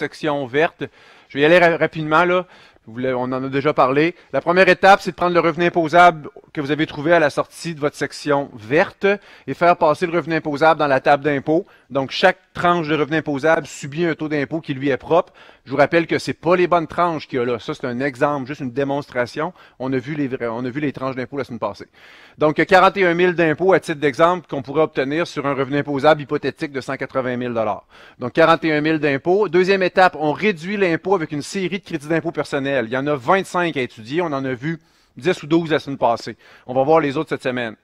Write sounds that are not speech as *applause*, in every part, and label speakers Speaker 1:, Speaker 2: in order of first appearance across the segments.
Speaker 1: section verte. Je vais y aller rapidement, là. On en a déjà parlé. La première étape, c'est de prendre le revenu imposable que vous avez trouvé à la sortie de votre section verte et faire passer le revenu imposable dans la table d'impôt. Donc, chaque tranche de revenu imposable subit un taux d'impôt qui lui est propre. Je vous rappelle que c'est pas les bonnes tranches qu'il y a là. Ça, c'est un exemple, juste une démonstration. On a vu les, on a vu les tranches d'impôt la semaine passée. Donc, 41 000 d'impôts à titre d'exemple qu'on pourrait obtenir sur un revenu imposable hypothétique de 180 000 Donc, 41 000 d'impôts. Deuxième étape, on réduit l'impôt avec une série de crédits d'impôt personnels. Il y en a 25 à étudier. On en a vu 10 ou 12 la semaine passée. On va voir les autres cette semaine.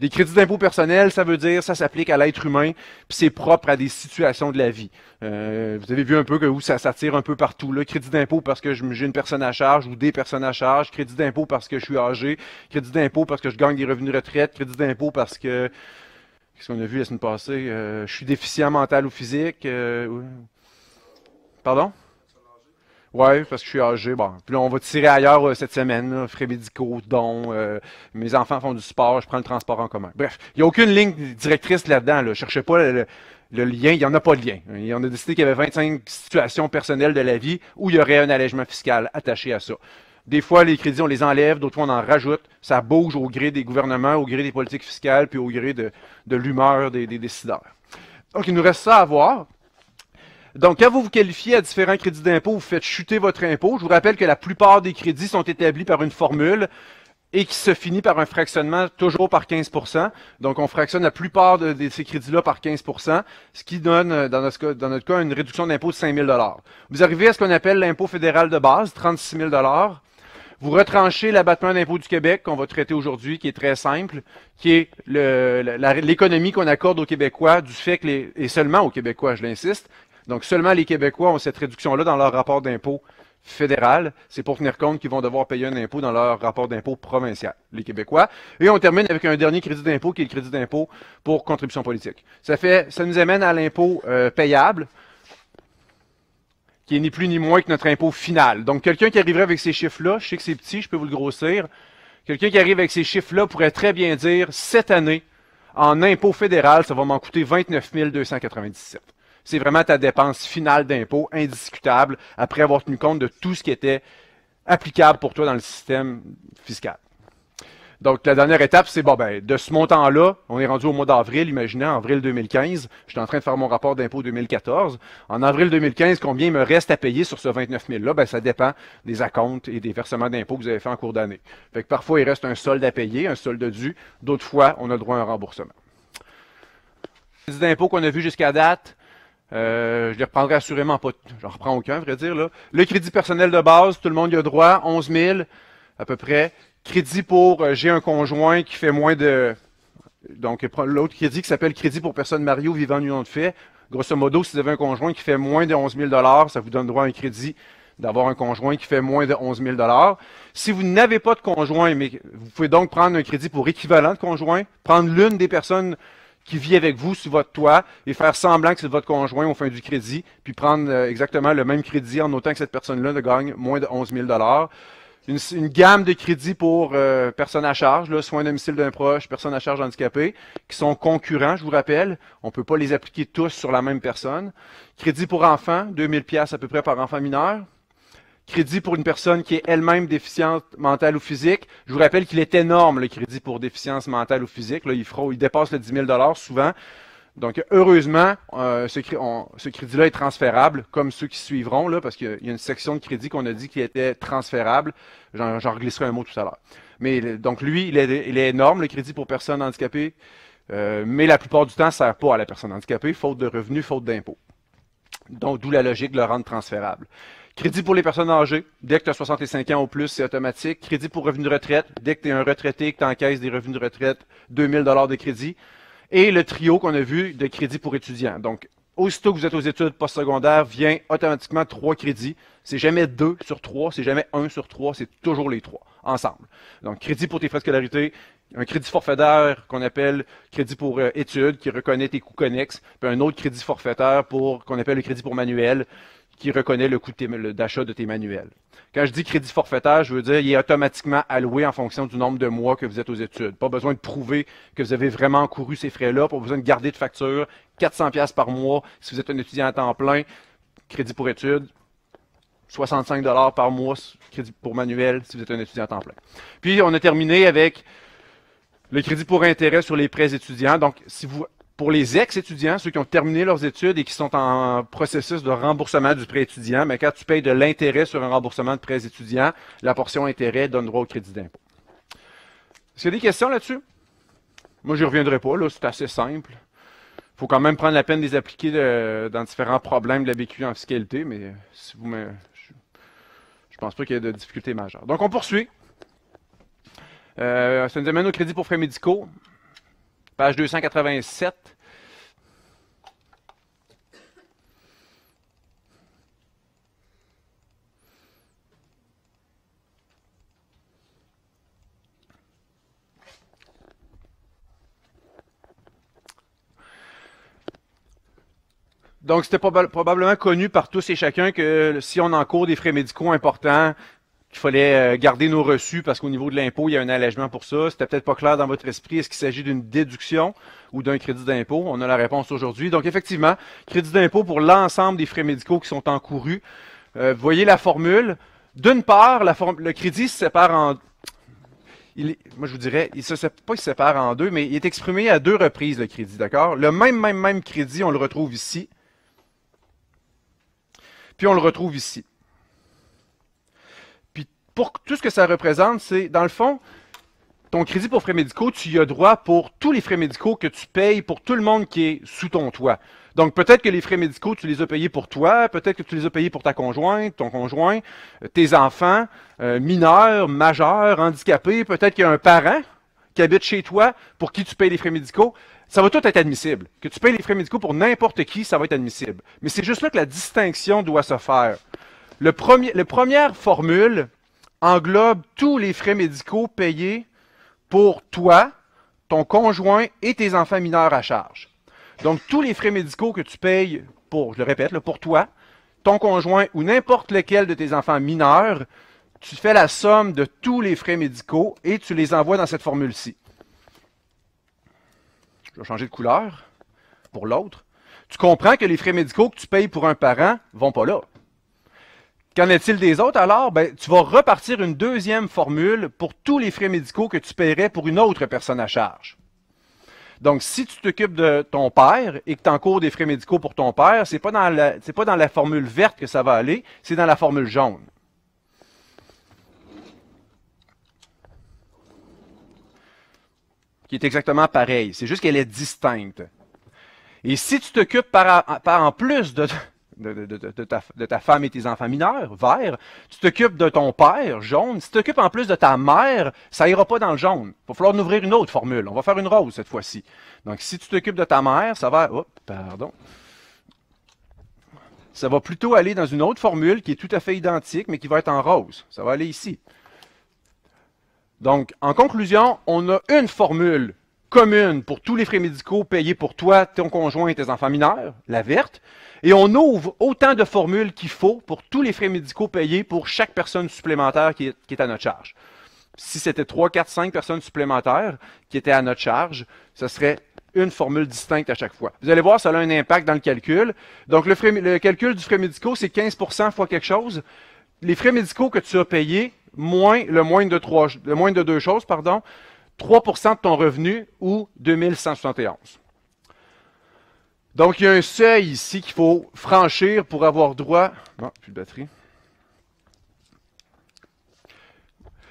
Speaker 1: Des crédits d'impôt personnels, ça veut dire ça s'applique à l'être humain, puis c'est propre à des situations de la vie. Euh, vous avez vu un peu que où ça s'attire un peu partout. Là, crédit d'impôt parce que j'ai une personne à charge ou des personnes à charge, crédit d'impôt parce que je suis âgé, crédit d'impôt parce que je gagne des revenus de retraite, crédit d'impôt parce que qu'est-ce qu'on a vu la semaine passée, euh, je suis déficient mental ou physique. Euh, pardon? Oui, parce que je suis âgé. Bon, puis là, on va tirer ailleurs euh, cette semaine. frais médicaux, dons. Euh, mes enfants font du sport. Je prends le transport en commun. Bref, il n'y a aucune ligne directrice là-dedans. Là. Cherchez pas le, lien. Il n'y en a pas de lien. On a décidé qu'il y avait 25 situations personnelles de la vie où il y aurait un allègement fiscal attaché à ça. Des fois, les crédits, on les enlève, d'autres fois, on en rajoute. Ça bouge au gré des gouvernements, au gré des politiques fiscales, puis au gré de, l'humeur des, des décideurs. Donc, il nous reste ça à voir. Donc, quand vous vous qualifiez à différents crédits d'impôt, vous faites chuter votre impôt. Je vous rappelle que la plupart des crédits sont établis par une formule et qui se finit par un fractionnement toujours par 15 Donc, on fractionne la plupart de, ces crédits-là par 15 ce qui donne, euh, dans notre cas, dans notre cas une réduction d'impôt de 5 000 Vous arrivez à ce qu'on appelle l'impôt fédéral de base, 36 000 vous retranchez l'abattement d'impôt du Québec qu'on va traiter aujourd'hui, qui est très simple, qui est l'économie qu'on accorde aux Québécois du fait que les, et seulement aux Québécois, je l'insiste, donc seulement les Québécois ont cette réduction-là dans leur rapport d'impôt fédéral. C'est pour tenir compte qu'ils vont devoir payer un impôt dans leur rapport d'impôt provincial, les Québécois. Et on termine avec un dernier crédit d'impôt qui est le crédit d'impôt pour contribution politique. Ça, fait, ça nous amène à l'impôt euh, payable qui est ni plus ni moins que notre impôt final. Donc, quelqu'un qui arriverait avec ces chiffres-là, je sais que c'est petit, je peux vous le grossir, quelqu'un qui arrive avec ces chiffres-là pourrait très bien dire, cette année, en impôt fédéral, ça va m'en coûter 29 297 c'est vraiment ta dépense finale d'impôt, indiscutable, après avoir tenu compte de tout ce qui était applicable pour toi dans le système fiscal. Donc, la dernière étape, c'est ben, de ce montant-là, on est rendu au mois d'avril, imaginez, avril 2015, je suis en train de faire mon rapport d'impôt 2014. En avril 2015, combien il me reste à payer sur ce 29 000-là? Ben, ça dépend des acomptes et des versements d'impôts que vous avez fait en cours d'année. parfois, il reste un solde à payer, un solde dû. D'autres fois, on a droit à un remboursement. Les impôts qu'on a vus jusqu'à date, euh, je les reprendrai assurément pas. J'en reprends aucun, à vrai dire. Le crédit personnel de base, tout le monde a droit, 11 000 à peu près. Crédit pour euh, j'ai un conjoint qui fait moins de. Donc, l'autre crédit qui s'appelle Crédit pour personne mariée ou vivant en union de fait. Grosso modo, si vous avez un conjoint qui fait moins de 11 000 ça vous donne droit à un crédit d'avoir un conjoint qui fait moins de 11 000 Si vous n'avez pas de conjoint, mais vous pouvez donc prendre un crédit pour équivalent de conjoint, prendre l'une des personnes qui vit avec vous sous votre toit et faire semblant que c'est votre conjoint au fin du crédit, puis prendre euh, exactement le même crédit en notant que cette personne-là ne gagne moins de 11 000 une, une gamme de crédits pour euh, personnes à charge, là, soins domicile d'un proche, personnes à charge handicapées, qui sont concurrents, je vous rappelle. On peut pas les appliquer tous sur la même personne. Crédit pour enfants, 2000 pièces à peu près par enfant mineur crédit pour une personne qui est elle-même déficiente mentale ou physique. Je vous rappelle qu'il est énorme, le crédit pour déficience mentale ou physique. Là, il, dépasse le 10 000 souvent. Donc, heureusement, euh, ce, crédit-là est transférable, comme ceux qui suivront, là, parce qu'il y a une section de crédit qu'on a dit qui était transférable. J'en glisserai un mot tout à l'heure. Mais donc, lui, il est, énorme, le crédit pour personnes handicapées, euh, mais la plupart du temps, ça ne sert pas à la personne handicapée, faute de revenus, faute d'impôts. Donc, d'où la logique de le rendre transférable. Crédit pour les personnes âgées, dès que tu as 65 ans ou plus, c'est automatique. Crédit pour revenus de retraite, dès que tu es un retraité que tu encaisses des revenus de retraite, 2000 dollars de crédit. Et le trio qu'on a vu de crédit pour étudiants. Donc, aussitôt que vous êtes aux études postsecondaires, vient automatiquement trois crédits. C'est jamais deux sur trois, c'est jamais un sur trois, c'est toujours les trois ensemble. Donc, crédit pour tes frais de scolarité, un crédit forfaitaire qu'on appelle crédit pour euh, études, qui reconnaît tes coûts connexes, puis un autre crédit forfaitaire pour qu'on appelle le crédit pour manuel qui reconnaît le coût d'achat de tes manuels. Quand je dis crédit forfaitaire, je veux dire qu'il est automatiquement alloué en fonction du nombre de mois que vous êtes aux études. Pas besoin de prouver que vous avez vraiment couru ces frais-là, pas besoin de garder de facture, 400 par mois si vous êtes un étudiant à temps plein, crédit pour études, 65 par mois crédit pour manuel si vous êtes un étudiant à temps plein. Puis on a terminé avec le crédit pour intérêt sur les prêts étudiants. Donc si vous pour les ex-étudiants, ceux qui ont terminé leurs études et qui sont en processus de remboursement du prêt étudiant, mais quand tu payes de l'intérêt sur un remboursement de prêt étudiant, la portion intérêt donne droit au crédit d'impôt. Est-ce qu'il y a des questions là-dessus? Moi, je n'y reviendrai pas, là, c'est assez simple. Il faut quand même prendre la peine de les appliquer euh, dans différents problèmes de la BQ en fiscalité, mais euh, si vous me, je ne pense pas qu'il y ait de difficultés majeures. Donc, on poursuit. Euh, ça nous amène au crédit pour frais médicaux. Page 287. Donc, c'était probablement connu par tous et chacun que si on encourt des frais médicaux importants, qu'il fallait euh, garder nos reçus parce qu'au niveau de l'impôt, il y a un allègement pour ça. C'était peut-être pas clair dans votre esprit. Est-ce qu'il s'agit d'une déduction ou d'un crédit d'impôt? On a la réponse aujourd'hui. Donc, effectivement, crédit d'impôt pour l'ensemble des frais médicaux qui sont encourus. Euh, voyez la formule. D'une part, le crédit se sépare en moi je vous dirais, il se pas il se sépare en deux, mais il est exprimé à deux reprises le crédit, d'accord? Le même, même, même crédit, on le retrouve ici. Puis on le retrouve ici pour tout ce que ça représente, c'est, dans le fond, ton crédit pour frais médicaux, tu y as droit pour tous les frais médicaux que tu payes pour tout le monde qui est sous ton toit. Donc, peut-être que les frais médicaux, tu les as payés pour toi, peut-être que tu les as payés pour ta conjointe, ton conjoint, euh, tes enfants, euh, mineurs, majeurs, handicapés, peut-être qu'il y a un parent qui habite chez toi pour qui tu payes les frais médicaux. Ça va tout être admissible. Que tu payes les frais médicaux pour n'importe qui, ça va être admissible. Mais c'est juste là que la distinction doit se faire. Le premier, la première formule, englobe tous les frais médicaux payés pour toi, ton conjoint et tes enfants mineurs à charge. Donc, tous les frais médicaux que tu payes pour, je le répète, pour toi, ton conjoint ou n'importe lequel de tes enfants mineurs, tu fais la somme de tous les frais médicaux et tu les envoies dans cette formule-ci. Je vais changer de couleur pour l'autre. Tu comprends que les frais médicaux que tu payes pour un parent vont pas là. Qu'en est-il des autres alors? Ben, tu vas repartir une deuxième formule pour tous les frais médicaux que tu paierais pour une autre personne à charge. Donc, si tu t'occupes de ton père et que tu encours des frais médicaux pour ton père, ce n'est pas, dans la, pas dans la formule verte que ça va aller, c'est dans la formule jaune. Qui est exactement pareil. C'est juste qu'elle est distincte. Et si tu t'occupes par en plus de, de, ta, femme et tes enfants mineurs, vert. Tu t'occupes de ton père, jaune. Si tu t'occupes en plus de ta mère, ça ira pas dans le jaune. Il va falloir ouvrir une autre formule. On va faire une rose cette fois-ci. Donc, si tu t'occupes de ta mère, ça va... pardon. Ça va plutôt aller dans une autre formule qui est tout à fait identique, mais qui va être en rose. Ça va aller ici. Donc, en conclusion, on a une formule commune pour tous les frais médicaux payés pour toi, ton conjoint et tes enfants mineurs, la verte. Et on ouvre autant de formules qu'il faut pour tous les frais médicaux payés pour chaque personne supplémentaire qui est, à notre charge. Si c'était 3, 4, 5 personnes supplémentaires qui étaient à notre charge, ce serait une formule distincte à chaque fois. Vous allez voir, ça a un impact dans le calcul. Donc, le, calcul du frais médicaux, c'est 15 fois quelque chose. Les frais médicaux que tu as payés, moins le moins de trois, le moins de deux choses, pardon, 3 de ton revenu ou 2171. Donc, il y a un seuil ici qu'il faut franchir pour avoir droit. Non, plus de batterie.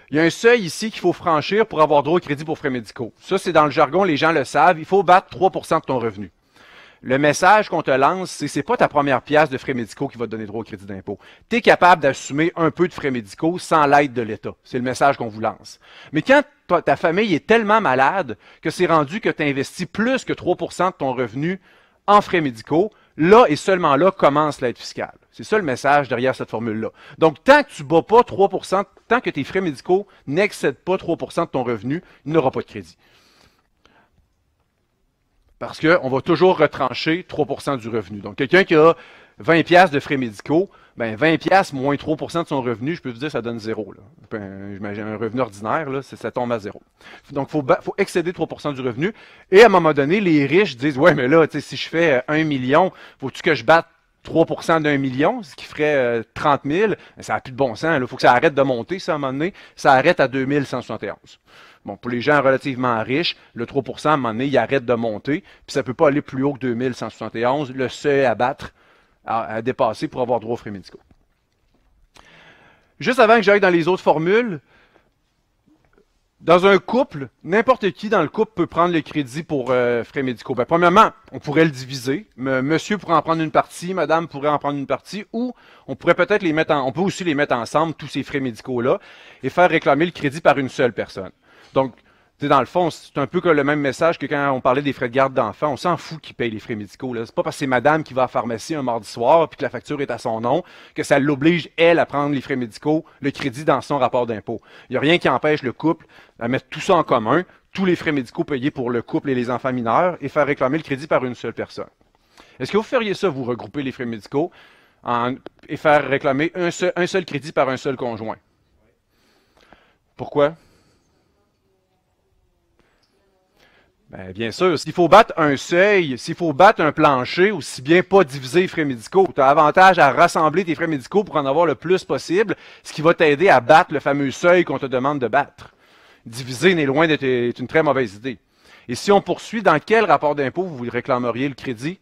Speaker 1: Il y a un seuil ici qu'il faut franchir pour avoir droit au crédit pour frais médicaux. Ça, c'est dans le jargon, les gens le savent. Il faut battre 3 de ton revenu le message qu'on te lance, c'est c'est pas ta première pièce de frais médicaux qui va te donner droit au crédit d'impôt. Tu es capable d'assumer un peu de frais médicaux sans l'aide de l'État. C'est le message qu'on vous lance. Mais quand ta famille est tellement malade que c'est rendu que tu investis plus que 3 de ton revenu en frais médicaux, là et seulement là commence l'aide fiscale. C'est ça le message derrière cette formule-là. Donc, tant que tu ne bats pas 3 tant que tes frais médicaux n'excèdent pas 3 de ton revenu, il n'y pas de crédit. Parce qu'on va toujours retrancher 3 du revenu. Donc, quelqu'un qui a 20 de frais médicaux, ben 20 moins 3 de son revenu, je peux vous dire, ça donne zéro. un revenu ordinaire, ça tombe à zéro. Donc, il faut, excéder 3 du revenu. Et à un moment donné, les riches disent, ouais, mais là, si je fais 1 euh, million, faut-tu que je batte 3 d'un million, ce qui ferait 30 euh, 000? Ben, ça n'a plus de bon sens. Il faut que ça arrête de monter, ça, à un moment donné. Ça arrête à 2171. Bon, pour les gens relativement riches, le 3 à un moment donné, il arrête de monter, puis ça ne peut pas aller plus haut que 2171, le seuil à battre, à, dépasser pour avoir droit aux frais médicaux. Juste avant que j'aille dans les autres formules, dans un couple, n'importe qui dans le couple peut prendre le crédit pour euh, frais médicaux. Ben, premièrement, on pourrait le diviser. monsieur pourrait en prendre une partie, madame pourrait en prendre une partie, ou on pourrait peut-être les mettre on peut aussi les mettre ensemble, tous ces frais médicaux-là, et faire réclamer le crédit par une seule personne. Donc, dans le fond, c'est un peu le même message que quand on parlait des frais de garde d'enfants. On s'en fout qui paye les frais médicaux. C'est pas parce que c'est madame qui va à la pharmacie un mardi soir puis que la facture est à son nom que ça l'oblige, elle, à prendre les frais médicaux, le crédit dans son rapport d'impôt. Il n'y a rien qui empêche le couple à mettre tout ça en commun, tous les frais médicaux payés pour le couple et les enfants mineurs, et faire réclamer le crédit par une seule personne. Est-ce que vous feriez ça, vous regrouper les frais médicaux et faire réclamer un seul, un seul crédit par un seul conjoint? Pourquoi? Ben, bien sûr, s'il faut battre un seuil, s'il faut battre un plancher, ou si bien pas diviser les frais médicaux. Tu as avantage à rassembler tes frais médicaux pour en avoir le plus possible, ce qui va t'aider à battre le fameux seuil qu'on te demande de battre. Diviser n'est loin d'être une très mauvaise idée. Et si on poursuit, dans quel rapport d'impôt vous réclameriez le crédit?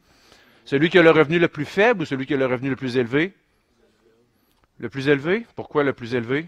Speaker 1: Celui qui a le revenu le plus faible ou celui qui a le revenu le plus élevé? Le plus élevé? Pourquoi le plus élevé?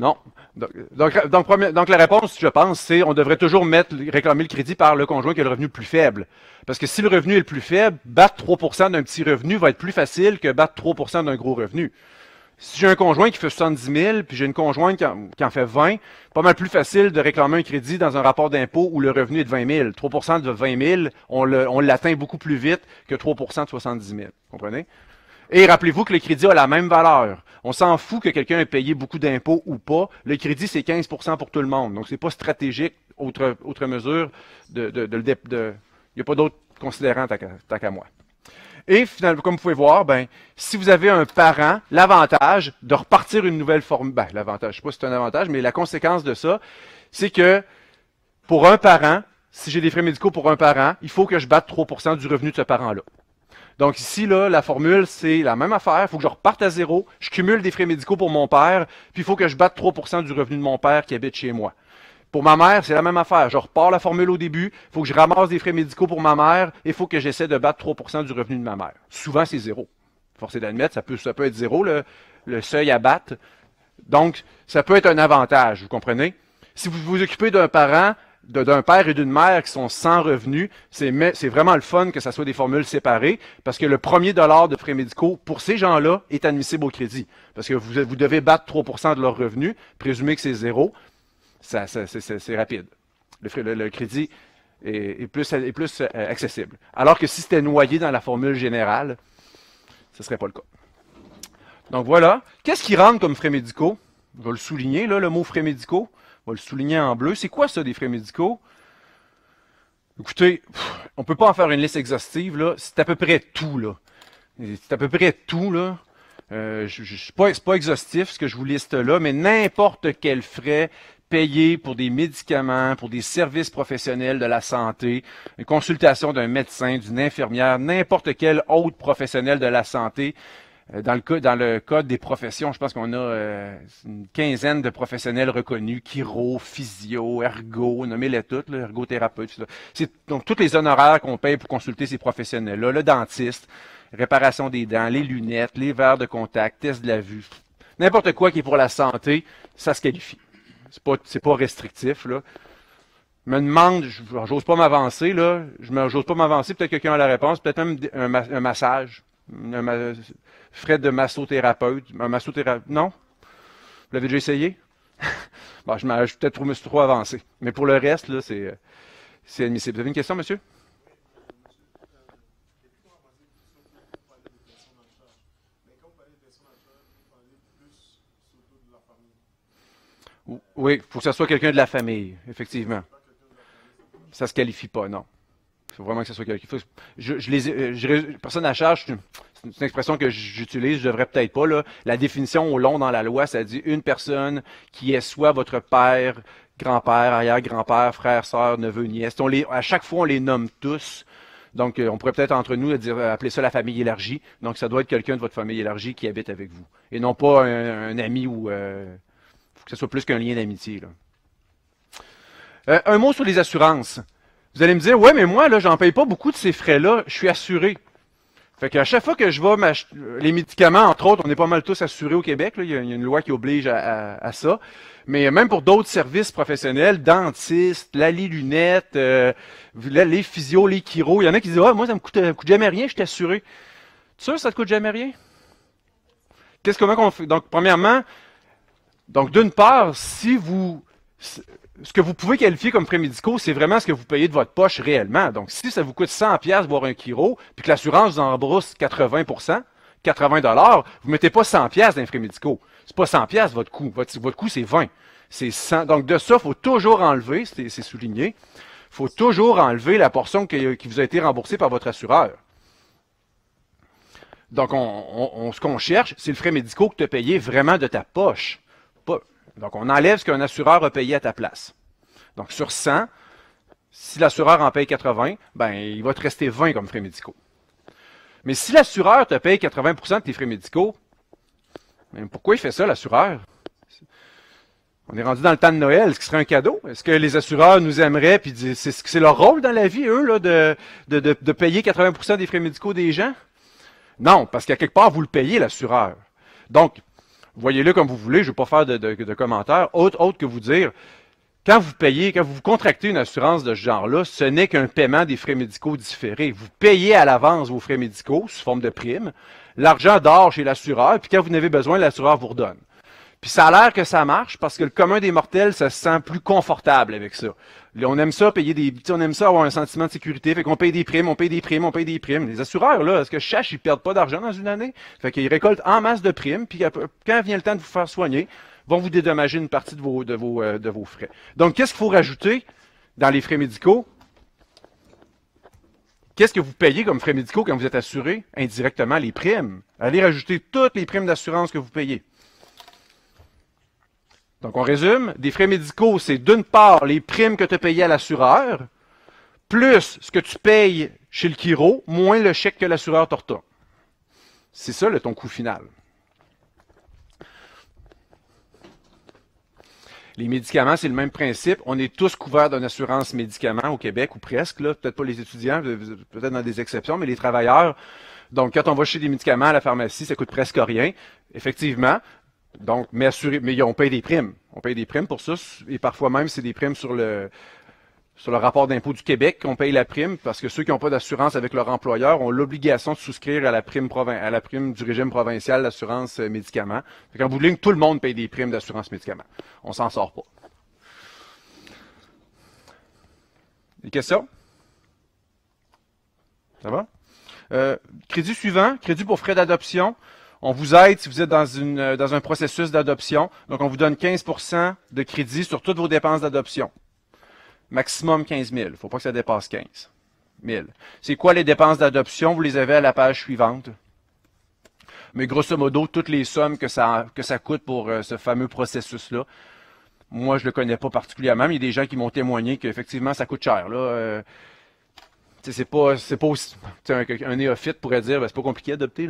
Speaker 1: Non. Donc, donc, la réponse, je pense, c'est on devrait toujours mettre, réclamer le crédit par le conjoint qui a le revenu le plus faible. Parce que si le revenu est le plus faible, battre 3 d'un petit revenu va être plus facile que battre 3 d'un gros revenu. Si j'ai un conjoint qui fait 70 000, puis j'ai une conjointe qui en, fait 20, pas mal plus facile de réclamer un crédit dans un rapport d'impôt où le revenu est de 20 000. 3 de 20 000, on l'atteint beaucoup plus vite que 3 de 70 000. Comprenez? Et rappelez-vous que le crédit a la même valeur. On s'en fout que quelqu'un ait payé beaucoup d'impôts ou pas. Le crédit, c'est 15 pour tout le monde. Donc, ce n'est pas stratégique, autre, autre mesure, de, de, de, de il n'y a pas d'autre considérant tant qu'à moi. Et finalement, comme vous pouvez voir, ben, si vous avez un parent, l'avantage de repartir une nouvelle formule, ben, l'avantage, je ne sais pas si c'est un avantage, mais la conséquence de ça, c'est que pour un parent, si j'ai des frais médicaux pour un parent, il faut que je batte 3 du revenu de ce parent-là. Donc ici, là, la formule, c'est la même affaire. Il faut que je reparte à zéro, je cumule des frais médicaux pour mon père, puis il faut que je batte 3 du revenu de mon père qui habite chez moi. Pour ma mère, c'est la même affaire. Je repars la formule au début, il faut que je ramasse des frais médicaux pour ma mère, et il faut que j'essaie de battre 3 du revenu de ma mère. Souvent, c'est zéro. est d'admettre, ça peut, ça peut être zéro, le, le seuil à battre. Donc, ça peut être un avantage, vous comprenez? Si vous vous occupez d'un parent d'un père et d'une mère qui sont sans revenus, c'est, vraiment le fun que ça soit des formules séparées parce que le premier dollar de frais médicaux pour ces gens-là est admissible au crédit parce que vous, devez battre 3 de leurs revenus, présumer que c'est zéro, ça, c'est, rapide. Le, crédit est, plus, euh, accessible. Alors que si c'était noyé dans la formule générale, ce ne serait pas le cas. Donc voilà. Qu'est-ce qui rentre comme frais médicaux? Je vais le souligner, le mot frais médicaux. On va le souligner en bleu. C'est quoi ça, des frais médicaux? Écoutez, on peut pas en faire une liste exhaustive, là. C'est à peu près tout, là. C'est à peu près tout, là. Euh, je, pas, pas exhaustif ce que je vous liste là, mais n'importe quel frais payé pour des médicaments, pour des services professionnels de la santé, une consultation d'un médecin, d'une infirmière, n'importe quel autre professionnel de la santé, euh, dans le, cas, code des professions, je pense qu'on a euh, une quinzaine de professionnels reconnus, chiro, physio, ergo, nommez-les toutes, là, C'est donc tous les honoraires qu'on paye pour consulter ces professionnels-là, le dentiste, réparation des dents, les lunettes, les verres de contact, test de la vue, n'importe quoi qui est pour la santé, ça se qualifie. C'est pas, pas restrictif, là. Je me demande, j'ose pas m'avancer, là. Je n'ose pas m'avancer. Peut-être quelqu'un a la réponse. Peut-être même un massage. Un de massothérapeute. Un massothérapeute. Non? Vous l'avez déjà essayé? *laughs* bon, je, suis peut-être trop, avancé. Mais pour le reste, là, c'est, euh, c'est admissible. Vous avez une question, monsieur? Oui, pour faut que ce soit quelqu'un de la famille, effectivement. Ça ne se qualifie pas, non. Il faut vraiment que ce soit quelqu'un. Je, les, euh, personne à charge, c'est une expression que j'utilise, je devrais peut-être pas. La définition au long dans la loi, ça dit une personne qui est soit votre père, grand-père, arrière-grand-père, frère, sœur, neveu, nièce. On à chaque fois, on les nomme tous. Donc, euh, on pourrait peut-être entre nous euh, dire, appeler ça la famille élargie. Donc, ça doit être quelqu'un de votre famille élargie qui habite avec vous. Et non pas un, ami ou... Il faut que ce soit plus qu'un lien d'amitié. un mot sur les assurances. Vous allez me dire, ouais, mais moi, là, j'en paye pas beaucoup de ces frais-là, je suis assuré. Fait qu'à chaque fois que je vais m'acheter les médicaments, entre autres, on est pas mal tous assurés au Québec, il, y a, une loi qui oblige à, ça. Mais même pour d'autres services professionnels, dentistes, la lunette euh, lunettes, les physios, les chiro, il y en a qui disent Ah, moi, ça me coûte, me coûte jamais rien, je suis assuré. Tu sûr ça te coûte jamais rien? Qu'est-ce qu'on fait? Donc, premièrement, donc d'une part, si vous ce que vous pouvez qualifier comme frais médicaux, c'est vraiment ce que vous payez de votre poche réellement. Donc, si ça vous coûte 100 pièces voire un kilo, puis que l'assurance vous en 80 80 dollars, vous mettez pas 100 pièces les frais médicaux. C'est pas 100 pièces votre coût. Votre, coût c'est 20. C'est 100. Donc de ça, faut toujours enlever, c'est souligné. Faut toujours enlever la portion qui vous a été remboursée par votre assureur. Donc on, ce qu'on cherche, c'est le frais médicaux que tu as vraiment de ta poche. Donc, on enlève ce qu'un assureur a payé à ta place. Donc, sur 100, si l'assureur en paye 80, ben, il va te rester 20 comme frais médicaux. Mais si l'assureur te paye 80 de tes frais médicaux, ben, pourquoi il fait ça, l'assureur? On est rendu dans le temps de Noël. ce qui serait un cadeau? Est-ce que les assureurs nous aimeraient? Puis c'est, c'est leur rôle dans la vie, eux, de, de, de payer 80 des frais médicaux des gens? Non, parce qu'à quelque part, vous le payez, l'assureur. Donc, voyez-le comme vous voulez, je ne vais pas faire de, commentaires, autre, autre que vous dire, quand vous payez, quand vous contractez une assurance de ce genre-là, ce n'est qu'un paiement des frais médicaux différés. Vous payez à l'avance vos frais médicaux sous forme de prime. L'argent dort chez l'assureur, puis quand vous n'avez besoin, l'assureur vous redonne. Puis ça a l'air que ça marche parce que le commun des mortels se sent plus confortable avec ça. On aime ça payer des, on aime ça avoir un sentiment de sécurité, fait qu'on paye des primes, on paye des primes, on paye des primes. Les assureurs là, est-ce que je cherche, ils perdent pas d'argent dans une année, fait qu'ils récoltent en masse de primes, puis quand vient le temps de vous faire soigner, vont vous dédommager une partie de vos, de vos, euh, de vos frais. Donc qu'est-ce qu'il faut rajouter dans les frais médicaux Qu'est-ce que vous payez comme frais médicaux quand vous êtes assuré indirectement les primes Allez rajouter toutes les primes d'assurance que vous payez. Donc, on résume. Des frais médicaux, c'est d'une part les primes que tu as payées à l'assureur, plus ce que tu payes chez le chiro, moins le chèque que l'assureur te C'est ça, le, ton coût final. Les médicaments, c'est le même principe. On est tous couverts d'une assurance médicaments au Québec, ou presque. Peut-être pas les étudiants, peut-être dans des exceptions, mais les travailleurs. Donc, quand on va chez des médicaments à la pharmacie, ça coûte presque rien, effectivement. Donc, mais, mais on paye des primes. On paye des primes pour ça. Et parfois même, c'est des primes sur le, sur le rapport d'impôt du Québec qu'on paye la prime, parce que ceux qui n'ont pas d'assurance avec leur employeur ont l'obligation de souscrire à la prime, à la prime du régime provincial d'assurance euh, médicaments. En bout de ligne, tout le monde paye des primes d'assurance médicaments. On s'en sort pas. Des questions? Ça va? Euh, crédit suivant, crédit pour frais d'adoption. On vous aide si vous êtes euh, dans, un processus d'adoption. Donc, on vous donne 15 de crédit sur toutes vos dépenses d'adoption. Maximum 15 000. Il ne faut pas que ça dépasse 15 000. C'est quoi les dépenses d'adoption? Vous les avez à la page suivante. Mais grosso modo, toutes les sommes que ça, que ça coûte pour euh, ce fameux processus-là, moi, je ne le connais pas particulièrement, mais il y a des gens qui m'ont témoigné qu'effectivement, ça coûte cher. Là, euh, c'est pas c'est pas aussi, un, néophyte pourrait dire ce ben, c'est pas compliqué d'adopter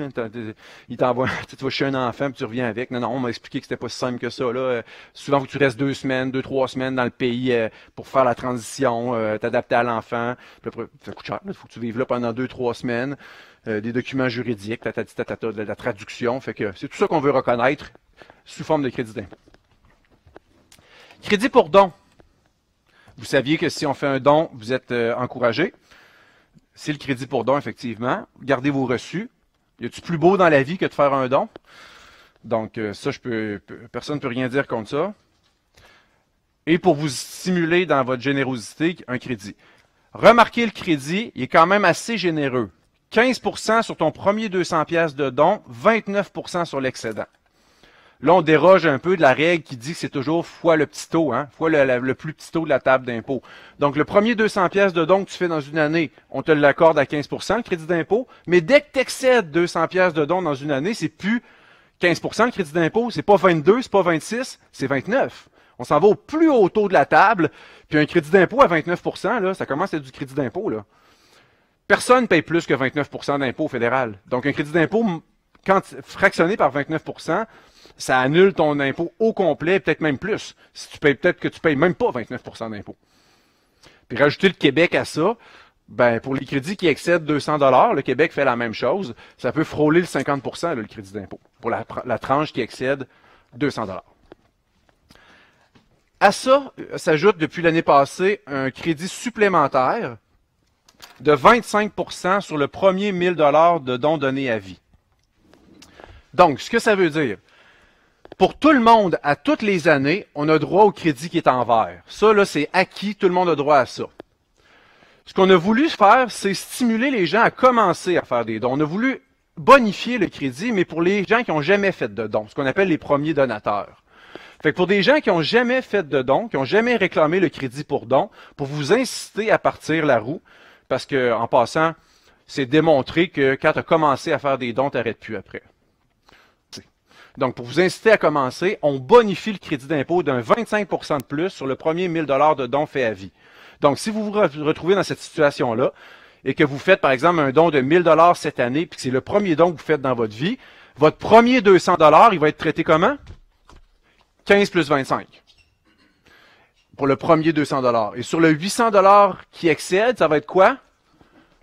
Speaker 1: il t'envoie *laughs* tu vas chez un enfant puis tu reviens avec non non on m'a expliqué que c'était pas si simple que ça là euh, souvent que tu restes deux semaines deux trois semaines dans le pays euh, pour faire la transition euh, t'adapter à l'enfant ça coûte cher Il faut que tu vives là pendant deux trois semaines des documents juridiques la traduction c'est tout ça qu'on veut reconnaître sous forme de crédit crédit pour don vous saviez que si on fait un don vous êtes encouragé c'est le crédit pour don, effectivement. Gardez vos reçus. Y a-tu plus beau dans la vie que de faire un don? Donc, euh, ça, je peux, personne ne peut rien dire contre ça. Et pour vous stimuler dans votre générosité, un crédit. Remarquez le crédit, il est quand même assez généreux. 15 sur ton premier 200 pièces de don, 29 sur l'excédent. Là, on déroge un peu de la règle qui dit que c'est toujours fois le petit taux, hein, fois le, plus petit taux de la table d'impôt. Donc, le premier 200 pièces de dons que tu fais dans une année, on te l'accorde à 15 le crédit d'impôt. Mais dès que tu excèdes 200 pièces de dons dans une année, c'est plus 15 le crédit d'impôt. C'est pas 22, c'est pas 26, c'est 29. On s'en va au plus haut taux de la table. Puis un crédit d'impôt à 29 là, ça commence à être du crédit d'impôt, Personne ne paye plus que 29 d'impôt fédéral. Donc, un crédit d'impôt fractionné par 29 ça annule ton impôt au complet, peut-être même plus. Si tu payes, peut-être que tu payes même pas 29 d'impôt. Puis rajouter le Québec à ça, ben pour les crédits qui excèdent 200 dollars, le Québec fait la même chose. Ça peut frôler le 50 le crédit d'impôt pour la, tranche qui excède 200 dollars. À ça euh, s'ajoute depuis l'année passée un crédit supplémentaire de 25 sur le premier 1000 dollars de dons donnés à vie. Donc, ce que ça veut dire, pour tout le monde, à toutes les années, on a droit au crédit qui est en vert. Ça, là, c'est acquis, tout le monde a droit à ça. Ce qu'on a voulu faire, c'est stimuler les gens à commencer à faire des dons. On a voulu bonifier le crédit, mais pour les gens qui n'ont jamais fait de dons, ce qu'on appelle les premiers donateurs. Fait pour des gens qui n'ont jamais fait de dons, qui n'ont jamais réclamé le crédit pour dons, pour vous inciter à partir la roue, parce que en passant, c'est démontré que quand tu as commencé à faire des dons, tu n'arrêtes plus après. Donc, pour vous inciter à commencer, on bonifie le crédit d'impôt d'un 25 de plus sur le premier 1 000 de don fait à vie. Donc, si vous vous retrouvez dans cette situation-là et que vous faites, par exemple, un don de 1 000 cette année, puis c'est le premier don que vous faites dans votre vie, votre premier 200 il va être traité comment? 15 plus 25 pour le premier 200 Et sur le 800 qui excède, ça va être quoi?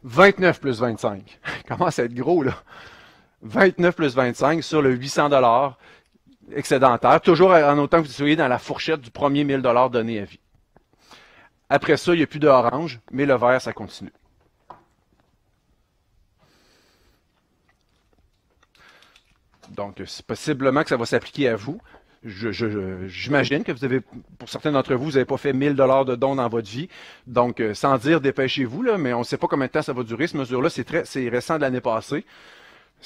Speaker 1: 29 plus 25. *laughs* Commence à être gros, là. 29 plus 25 sur le 800 dollars excédentaire, toujours en autant que vous soyez dans la fourchette du premier 1000 dollars donné à vie. Après ça, il n'y a plus d'orange, mais le vert, ça continue. Donc, c'est possiblement que ça va s'appliquer à vous. J'imagine que vous avez, pour certains d'entre vous, vous n'avez pas fait 1000 dollars de dons dans votre vie. Donc, euh, sans dire, dépêchez-vous, mais on ne sait pas combien de temps ça va durer. Cette mesure-là, c'est récent de l'année passée.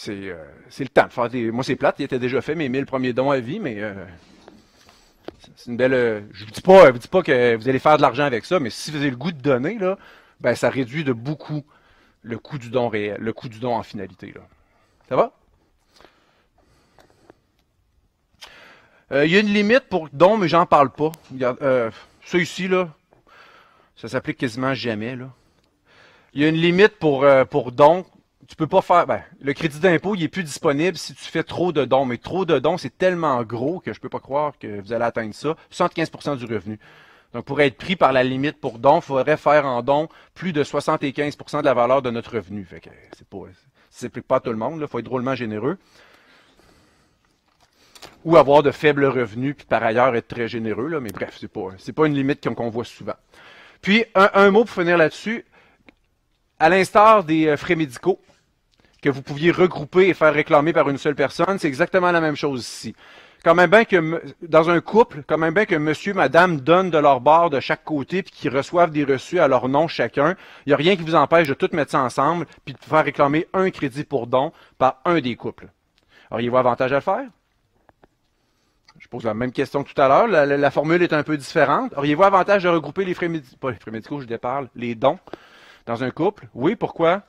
Speaker 1: Euh, c'est le temps Moi, c'est plate, il était déjà fait mes 1000 premiers dons à vie, mais euh, c'est une belle. Euh, je vous pas, je vous dis pas que vous allez faire de l'argent avec ça, mais si vous avez le goût de donner, là, ben, ça réduit de beaucoup le coût du don réel, le coût du don en finalité. Là. Ça va? Il y a une limite pour don, mais j'en parle pas. ça ici, là, ça s'applique quasiment jamais. Là. Il y a une limite pour, pour don tu peux pas faire. Ben, le crédit d'impôt, il est plus disponible si tu fais trop de dons. Mais trop de dons, c'est tellement gros que je peux pas croire que vous allez atteindre ça. 75 du revenu. Donc, pour être pris par la limite pour don, il faudrait faire en don plus de 75 de la valeur de notre revenu. Fait que c'est pas. s'applique pas à tout le monde. Il faut être drôlement généreux. Ou avoir de faibles revenus, puis par ailleurs être très généreux. mais bref, c'est pas, pas une limite qu'on voit souvent. Puis, un mot pour finir là-dessus. À l'instar des euh, frais médicaux, que vous pouviez regrouper et faire réclamer par une seule personne. C'est exactement la même chose ici. Quand même bien que dans un couple, comme même bien que monsieur, madame donnent de leur bord de chaque côté puis qu'ils reçoivent des reçus à leur nom chacun, il n'y a rien qui vous empêche de tout mettre ça ensemble puis de faire réclamer un crédit pour don par un des couples. Auriez-vous avantage à le faire? je pose la même question que tout à l'heure. La, formule est un peu différente. Auriez-vous avantage de regrouper les frais médicaux, les frais médicaux, je déparle, les dons dans un couple? Oui, pourquoi?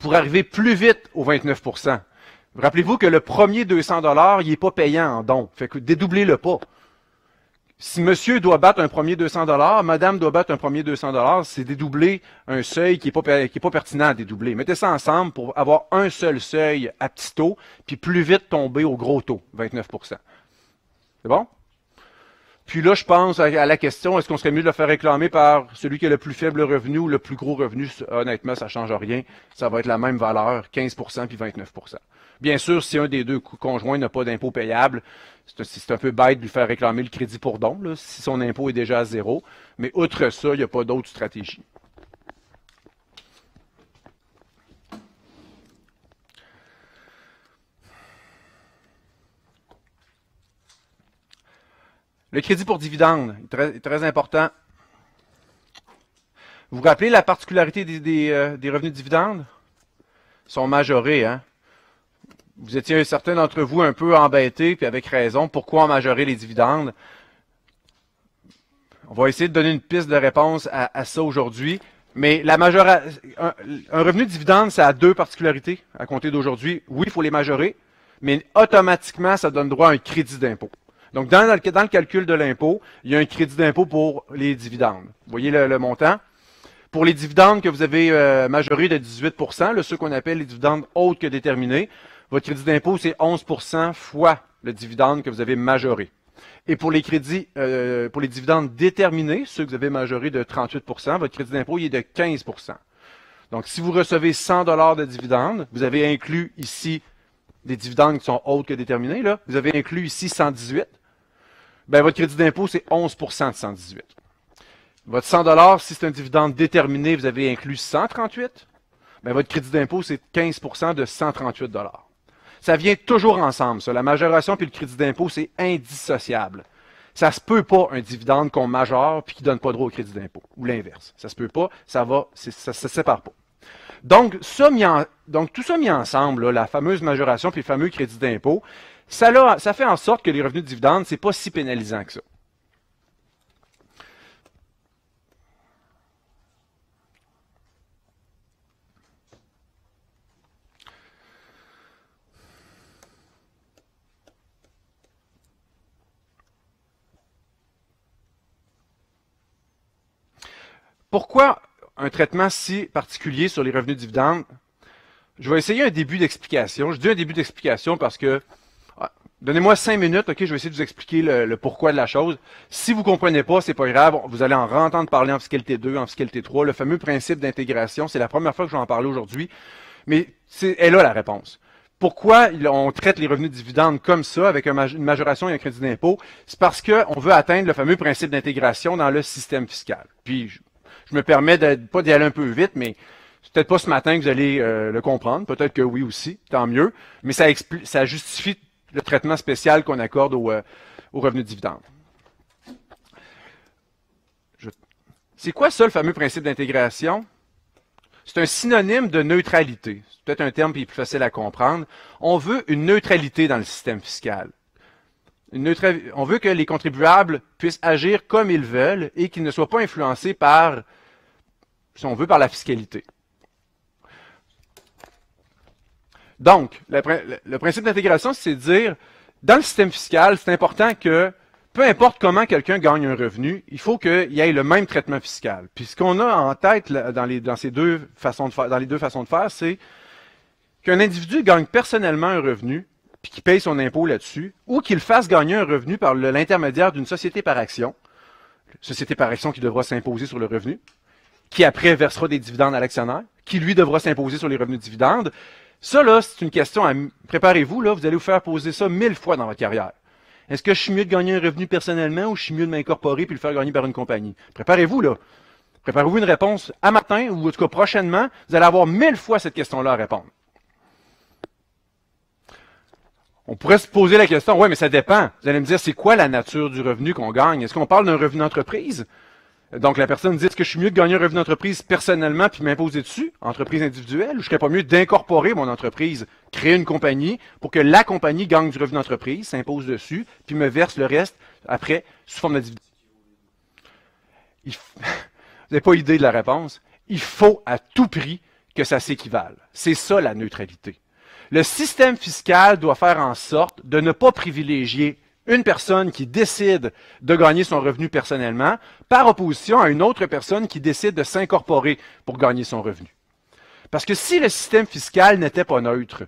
Speaker 1: pour arriver plus vite au 29 Rappelez-vous que le premier 200 dollars, il n'est pas payant en don. Fait que dédoublez le pas. Si monsieur doit battre un premier 200 dollars, madame doit battre un premier 200 dollars, c'est dédoubler un seuil qui n'est pas pertinent à dédoubler. Mettez ça ensemble pour avoir un seul seuil à petit taux, puis plus vite tomber au gros taux, 29 C'est bon? Puis là, je pense à, la question, est-ce qu'on serait mieux de le faire réclamer par celui qui a le plus faible revenu ou le plus gros revenu? Honnêtement, ça ne change rien. Ça va être la même valeur, 15 puis 29 Bien sûr, si un des deux conjoints n'a pas d'impôt payable, c'est un peu bête de lui faire réclamer le crédit pour don, si son impôt est déjà à zéro. Mais outre ça, il n'y a pas d'autre stratégie. Le crédit pour dividende est très, important. Vous vous rappelez la particularité des, euh, revenus de dividendes? Ils sont majorés. Hein? Vous étiez certains d'entre vous un peu embêtés, puis avec raison, pourquoi majorer les dividendes? On va essayer de donner une piste de réponse à, ça aujourd'hui. Mais la un, un revenu de dividende, ça a deux particularités à compter d'aujourd'hui. Oui, il faut les majorer, mais automatiquement, ça donne droit à un crédit d'impôt. Donc, dans le, calcul de l'impôt, il y a un crédit d'impôt pour les dividendes. Vous voyez le, montant? Pour les dividendes que vous avez euh, majorés de 18 ceux qu'on appelle les dividendes autres que déterminés, votre crédit d'impôt, c'est 11 fois le dividende que vous avez majoré. Et pour les crédits, euh, pour les dividendes déterminés, ceux que vous avez majorés de 38 votre crédit d'impôt il est de 15 Donc, si vous recevez 100 de dividendes, vous avez inclus ici des dividendes qui sont autres que déterminés, là, vous avez inclus ici 118 ben, votre crédit d'impôt, c'est 11 de 118. Votre 100 si c'est un dividende déterminé, vous avez inclus 138. Ben, votre crédit d'impôt, c'est 15 de 138 Ça vient toujours ensemble, ça. La majoration puis le crédit d'impôt, c'est indissociable. Ça se peut pas un dividende qu'on majeure puis qui donne pas droit au crédit d'impôt, ou l'inverse. Ça se peut pas, ça va, ça, se sépare pas. Donc, ça donc, tout ça mis ensemble, la fameuse majoration puis le fameux crédit d'impôt, ça, fait en sorte que les revenus de dividendes, n'est pas si pénalisant que ça. Pourquoi un traitement si particulier sur les revenus de dividendes? Je vais essayer un début d'explication. Je dis un début d'explication parce que Donnez-moi cinq minutes, OK? Je vais essayer de vous expliquer le, pourquoi de la chose. Si vous comprenez pas, c'est pas grave. Vous allez en entendre parler en fiscalité 2, en fiscalité 3. Le fameux principe d'intégration, c'est la première fois que je vais en parler aujourd'hui. Mais c'est, elle a la réponse. Pourquoi on traite les revenus de dividendes comme ça, avec une majoration et un crédit d'impôt? C'est parce qu'on veut atteindre le fameux principe d'intégration dans le système fiscal. Puis, je, me permets de, pas d'y aller un peu vite, mais c'est peut-être pas ce matin que vous allez euh, le comprendre. Peut-être que oui aussi, tant mieux. Mais ça, ça justifie le traitement spécial qu'on accorde aux euh, revenus revenus dividendes. C'est quoi ça, le fameux principe d'intégration? C'est un synonyme de neutralité. C'est peut-être un terme qui est plus facile à comprendre. On veut une neutralité dans le système fiscal. On veut que les contribuables puissent agir comme ils veulent et qu'ils ne soient pas influencés par, si on veut, par la fiscalité. Donc, le, principe d'intégration, c'est de dire, dans le système fiscal, c'est important que, peu importe comment quelqu'un gagne un revenu, il faut qu'il y ait le même traitement fiscal. Puis ce qu'on a en tête dans, les, ces deux façons de faire, dans les deux façons de faire, c'est qu'un individu gagne personnellement un revenu, puis qu'il paye son impôt là-dessus, ou qu'il fasse gagner un revenu par l'intermédiaire d'une société par action, société par action qui devra s'imposer sur le revenu, qui après versera des dividendes à l'actionnaire, qui lui devra s'imposer sur les revenus de dividendes, ça, là, c'est une question à... Préparez-vous, là, vous allez vous faire poser ça mille fois dans votre carrière. Est-ce que je suis mieux de gagner un revenu personnellement ou je suis mieux de m'incorporer puis le faire gagner par une compagnie? Préparez-vous, là. Préparez-vous une réponse à matin ou en tout cas prochainement. Vous allez avoir mille fois cette question-là à répondre. On pourrait se poser la question, oui, mais ça dépend. Vous allez me dire, c'est quoi la nature du revenu qu'on gagne? Est-ce qu'on parle d'un revenu d'entreprise? Donc, la personne dit, est-ce que je suis mieux de gagner un revenu d'entreprise personnellement puis m'imposer dessus, entreprise individuelle, ou je serais pas mieux d'incorporer mon entreprise, créer une compagnie pour que la compagnie gagne du revenu d'entreprise, s'impose dessus, puis me verse le reste après sous forme de dividende? *laughs* Vous n'avez pas idée de la réponse. Il faut à tout prix que ça s'équivale. C'est ça la neutralité. Le système fiscal doit faire en sorte de ne pas privilégier une personne qui décide de gagner son revenu personnellement par opposition à une autre personne qui décide de s'incorporer pour gagner son revenu. Parce que si le système fiscal n'était pas neutre,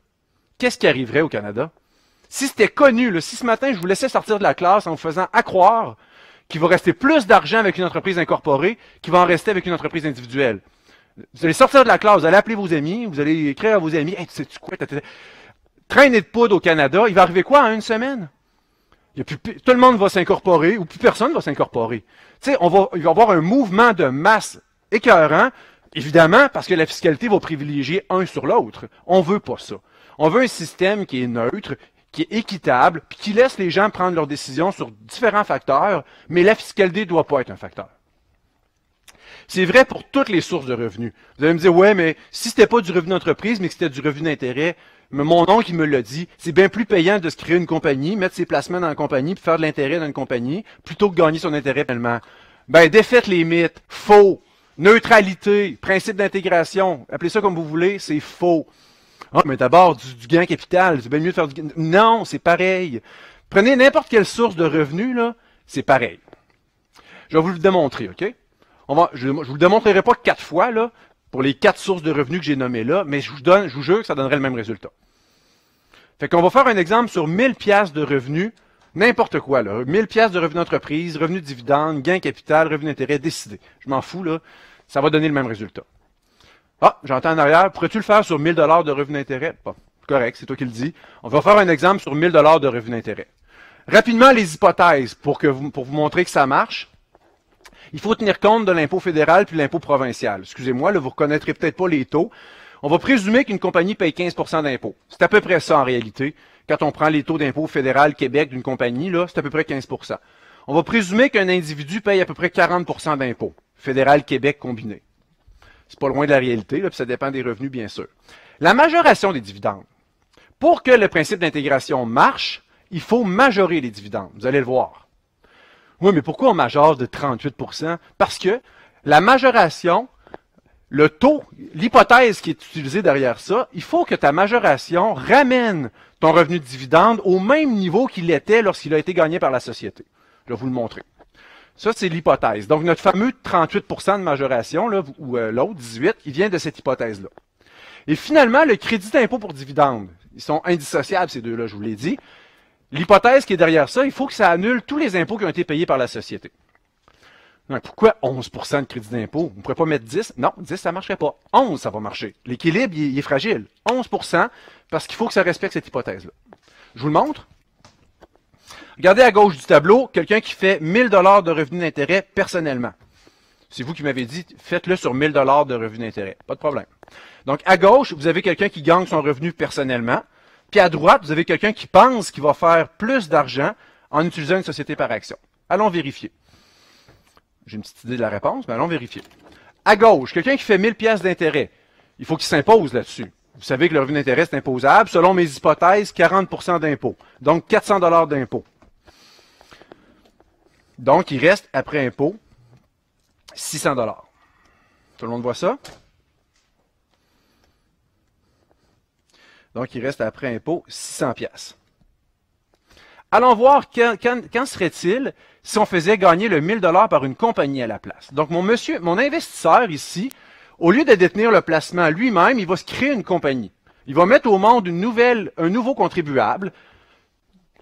Speaker 1: qu'est-ce qui arriverait au Canada? Si c'était connu, si ce matin je vous laissais sortir de la classe en vous faisant accroire qu'il va rester plus d'argent avec une entreprise incorporée qu'il va en rester avec une entreprise individuelle. Vous allez sortir de la classe, vous allez appeler vos amis, vous allez écrire à vos amis, hey, quoi, traîner de poudre au Canada, il va arriver quoi en une semaine? tout le monde va s'incorporer ou plus personne va s'incorporer. Tu sais, on va, il va y avoir un mouvement de masse écœurant, évidemment, parce que la fiscalité va privilégier un sur l'autre. On veut pas ça. On veut un système qui est neutre, qui est équitable, puis qui laisse les gens prendre leurs décisions sur différents facteurs, mais la fiscalité ne doit pas être un facteur. C'est vrai pour toutes les sources de revenus. Vous allez me dire, ouais, mais si c'était pas du revenu d'entreprise, mais que c'était du revenu d'intérêt, mais mon oncle, me l'a dit. C'est bien plus payant de se créer une compagnie, mettre ses placements dans une compagnie, puis faire de l'intérêt dans une compagnie, plutôt que gagner son intérêt finalement. Ben, défaite les mythes. Faux. Neutralité, principe d'intégration, appelez ça comme vous voulez, c'est faux. Ah, mais d'abord, du, gain capital, c'est bien mieux de faire du gain... Non, c'est pareil. Prenez n'importe quelle source de revenus, là, c'est pareil. Je vais vous le démontrer, OK? On va, je ne vous le démontrerai pas quatre fois, là, pour les quatre sources de revenus que j'ai nommées là, mais je vous, donne, je jure que ça donnerait le même résultat. Fait qu'on va faire un exemple sur 1000 pièces de revenus, n'importe quoi, là. 1000 pièces de revenus d'entreprise, revenus de dividendes, gains capital, revenus d'intérêt, décidé. Je m'en fous, là. Ça va donner le même résultat. Ah, j'entends en arrière. Pourrais-tu le faire sur 1000 dollars de revenus d'intérêt? Pas, correct, c'est toi qui le dis. On va faire un exemple sur 1000 dollars de revenus d'intérêt. Rapidement, les hypothèses pour, que pour vous montrer que ça marche il faut tenir compte de l'impôt fédéral puis l'impôt provincial. Excusez-moi, là, vous reconnaîtrez peut-être pas les taux. On va présumer qu'une compagnie paye 15 d'impôt. C'est à peu près ça en réalité. Quand on prend les taux d'impôt fédéral Québec d'une compagnie, là, c'est à peu près 15 On va présumer qu'un individu paye à peu près 40 d'impôt fédéral Québec combiné. C'est pas loin de la réalité, là, puis ça dépend des revenus, bien sûr. La majoration des dividendes. Pour que le principe d'intégration marche, il faut majorer les dividendes. Vous allez le voir. Oui, mais pourquoi on majore de 38 Parce que la majoration, le taux, l'hypothèse qui est utilisée derrière ça, il faut que ta majoration ramène ton revenu de dividende au même niveau qu'il était lorsqu'il a été gagné par la société. Je vais vous le montrer. Ça, c'est l'hypothèse. Donc, notre fameux 38 de majoration, ou euh, l'autre, 18, il vient de cette hypothèse-là. Et finalement, le crédit d'impôt pour dividende, ils sont indissociables, ces deux-là, je vous l'ai dit. L'hypothèse qui est derrière ça, il faut que ça annule tous les impôts qui ont été payés par la société. Donc, pourquoi 11 de crédit d'impôt? On ne pourrait pas mettre 10? Non, 10, ça ne marcherait pas. 11, ça va marcher. L'équilibre, il, est fragile. 11 parce qu'il faut que ça respecte cette hypothèse-là. Je vous le montre. Regardez à gauche du tableau, quelqu'un qui fait 1000 de revenus d'intérêt personnellement. C'est vous qui m'avez dit, faites-le sur 1000 de revenus d'intérêt. Pas de problème. Donc, à gauche, vous avez quelqu'un qui gagne son revenu personnellement. Puis à droite, vous avez quelqu'un qui pense qu'il va faire plus d'argent en utilisant une société par action. Allons vérifier. J'ai une petite idée de la réponse, mais allons vérifier. À gauche, quelqu'un qui fait 1000 pièces d'intérêt, il faut qu'il s'impose là-dessus. Vous savez que le revenu d'intérêt est imposable. Selon mes hypothèses, 40 d'impôt. Donc 400 dollars d'impôt. Donc il reste après impôt 600 dollars. Tout le monde voit ça Donc, il reste après impôt 600 pièces. Allons voir quand, serait-il si on faisait gagner le 1000 dollars par une compagnie à la place. Donc, mon monsieur, mon investisseur ici, au lieu de détenir le placement lui-même, il va se créer une compagnie. Il va mettre au monde une nouvelle, un nouveau contribuable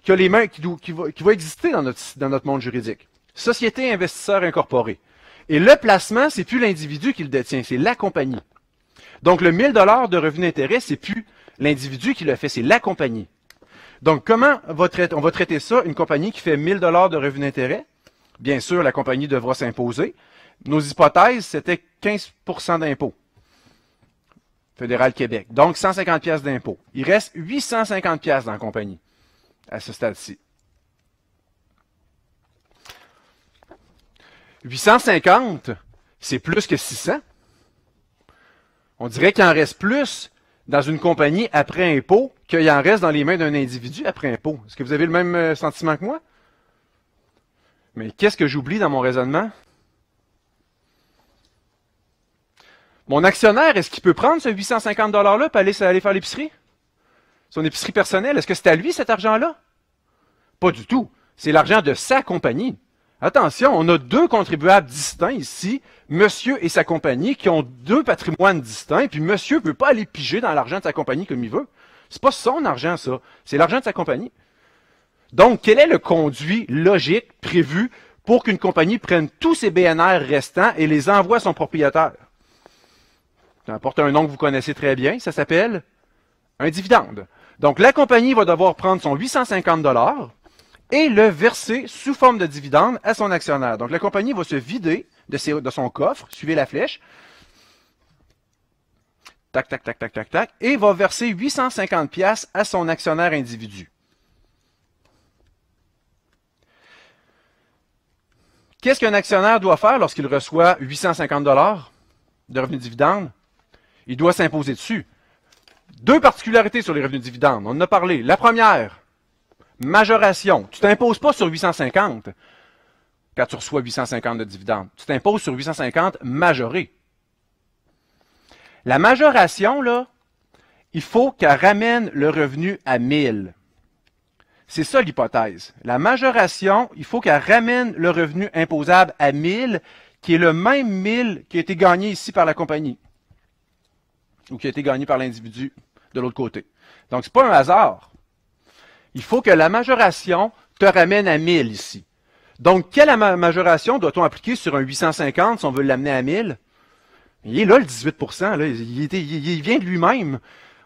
Speaker 1: qui, les mains, qui, va, exister dans notre, dans notre monde juridique. Société investisseur incorporée. Et le placement, c'est plus l'individu qui le détient, c'est la compagnie. Donc, le 1000 dollars de revenu d'intérêt, c'est plus L'individu qui le fait, c'est la compagnie. Donc, comment on va traiter ça? Une compagnie qui fait 1000 dollars de revenus d'intérêt. Bien sûr, la compagnie devra s'imposer. Nos hypothèses, c'était 15 d'impôt. Fédéral Québec. Donc, 150 pièces d'impôts. Il reste 850 dans la compagnie à ce stade-ci. 850, c'est plus que 600. On dirait qu'il en reste plus, dans une compagnie après impôt qu'il en reste dans les mains d'un individu après impôt. Est-ce que vous avez le même euh, sentiment que moi? Mais qu'est-ce que j'oublie dans mon raisonnement? Mon actionnaire, est-ce qu'il peut prendre ce 850 $-là pour aller, aller faire l'épicerie? Son épicerie personnelle, est-ce que c'est à lui cet argent-là? Pas du tout. C'est l'argent de sa compagnie. Attention, on a deux contribuables distincts ici, monsieur et sa compagnie, qui ont deux patrimoines distincts, puis monsieur ne peut pas aller piger dans l'argent de sa compagnie comme il veut. C'est pas son argent, ça. C'est l'argent de sa compagnie. Donc, quel est le conduit logique prévu pour qu'une compagnie prenne tous ses BNR restants et les envoie à son propriétaire? N'importe un nom que vous connaissez très bien, ça s'appelle un dividende. Donc, la compagnie va devoir prendre son 850 et le verser sous forme de dividende à son actionnaire. Donc, la compagnie va se vider de, son coffre, suivez la flèche, tac, tac, tac, tac, tac, tac, et va verser 850 à son actionnaire individu. Qu'est-ce qu'un actionnaire doit faire lorsqu'il reçoit 850 dollars de revenus de dividendes? Il doit s'imposer dessus. Deux particularités sur les revenus de dividendes, on en a parlé. La première, Majoration. Tu t'imposes pas sur 850 quand tu reçois 850 de dividendes. Tu t'imposes sur 850 majoré. La majoration, là, il faut qu'elle ramène le revenu à 1000. C'est ça l'hypothèse. La majoration, il faut qu'elle ramène le revenu imposable à 1000, qui est le même 1000 qui a été gagné ici par la compagnie ou qui a été gagné par l'individu de l'autre côté. Donc, ce n'est pas un hasard. Il faut que la majoration te ramène à 1000 ici. Donc, quelle majoration doit-on appliquer sur un 850 si on veut l'amener à 1000? Il est là, le 18 Il, vient de lui-même.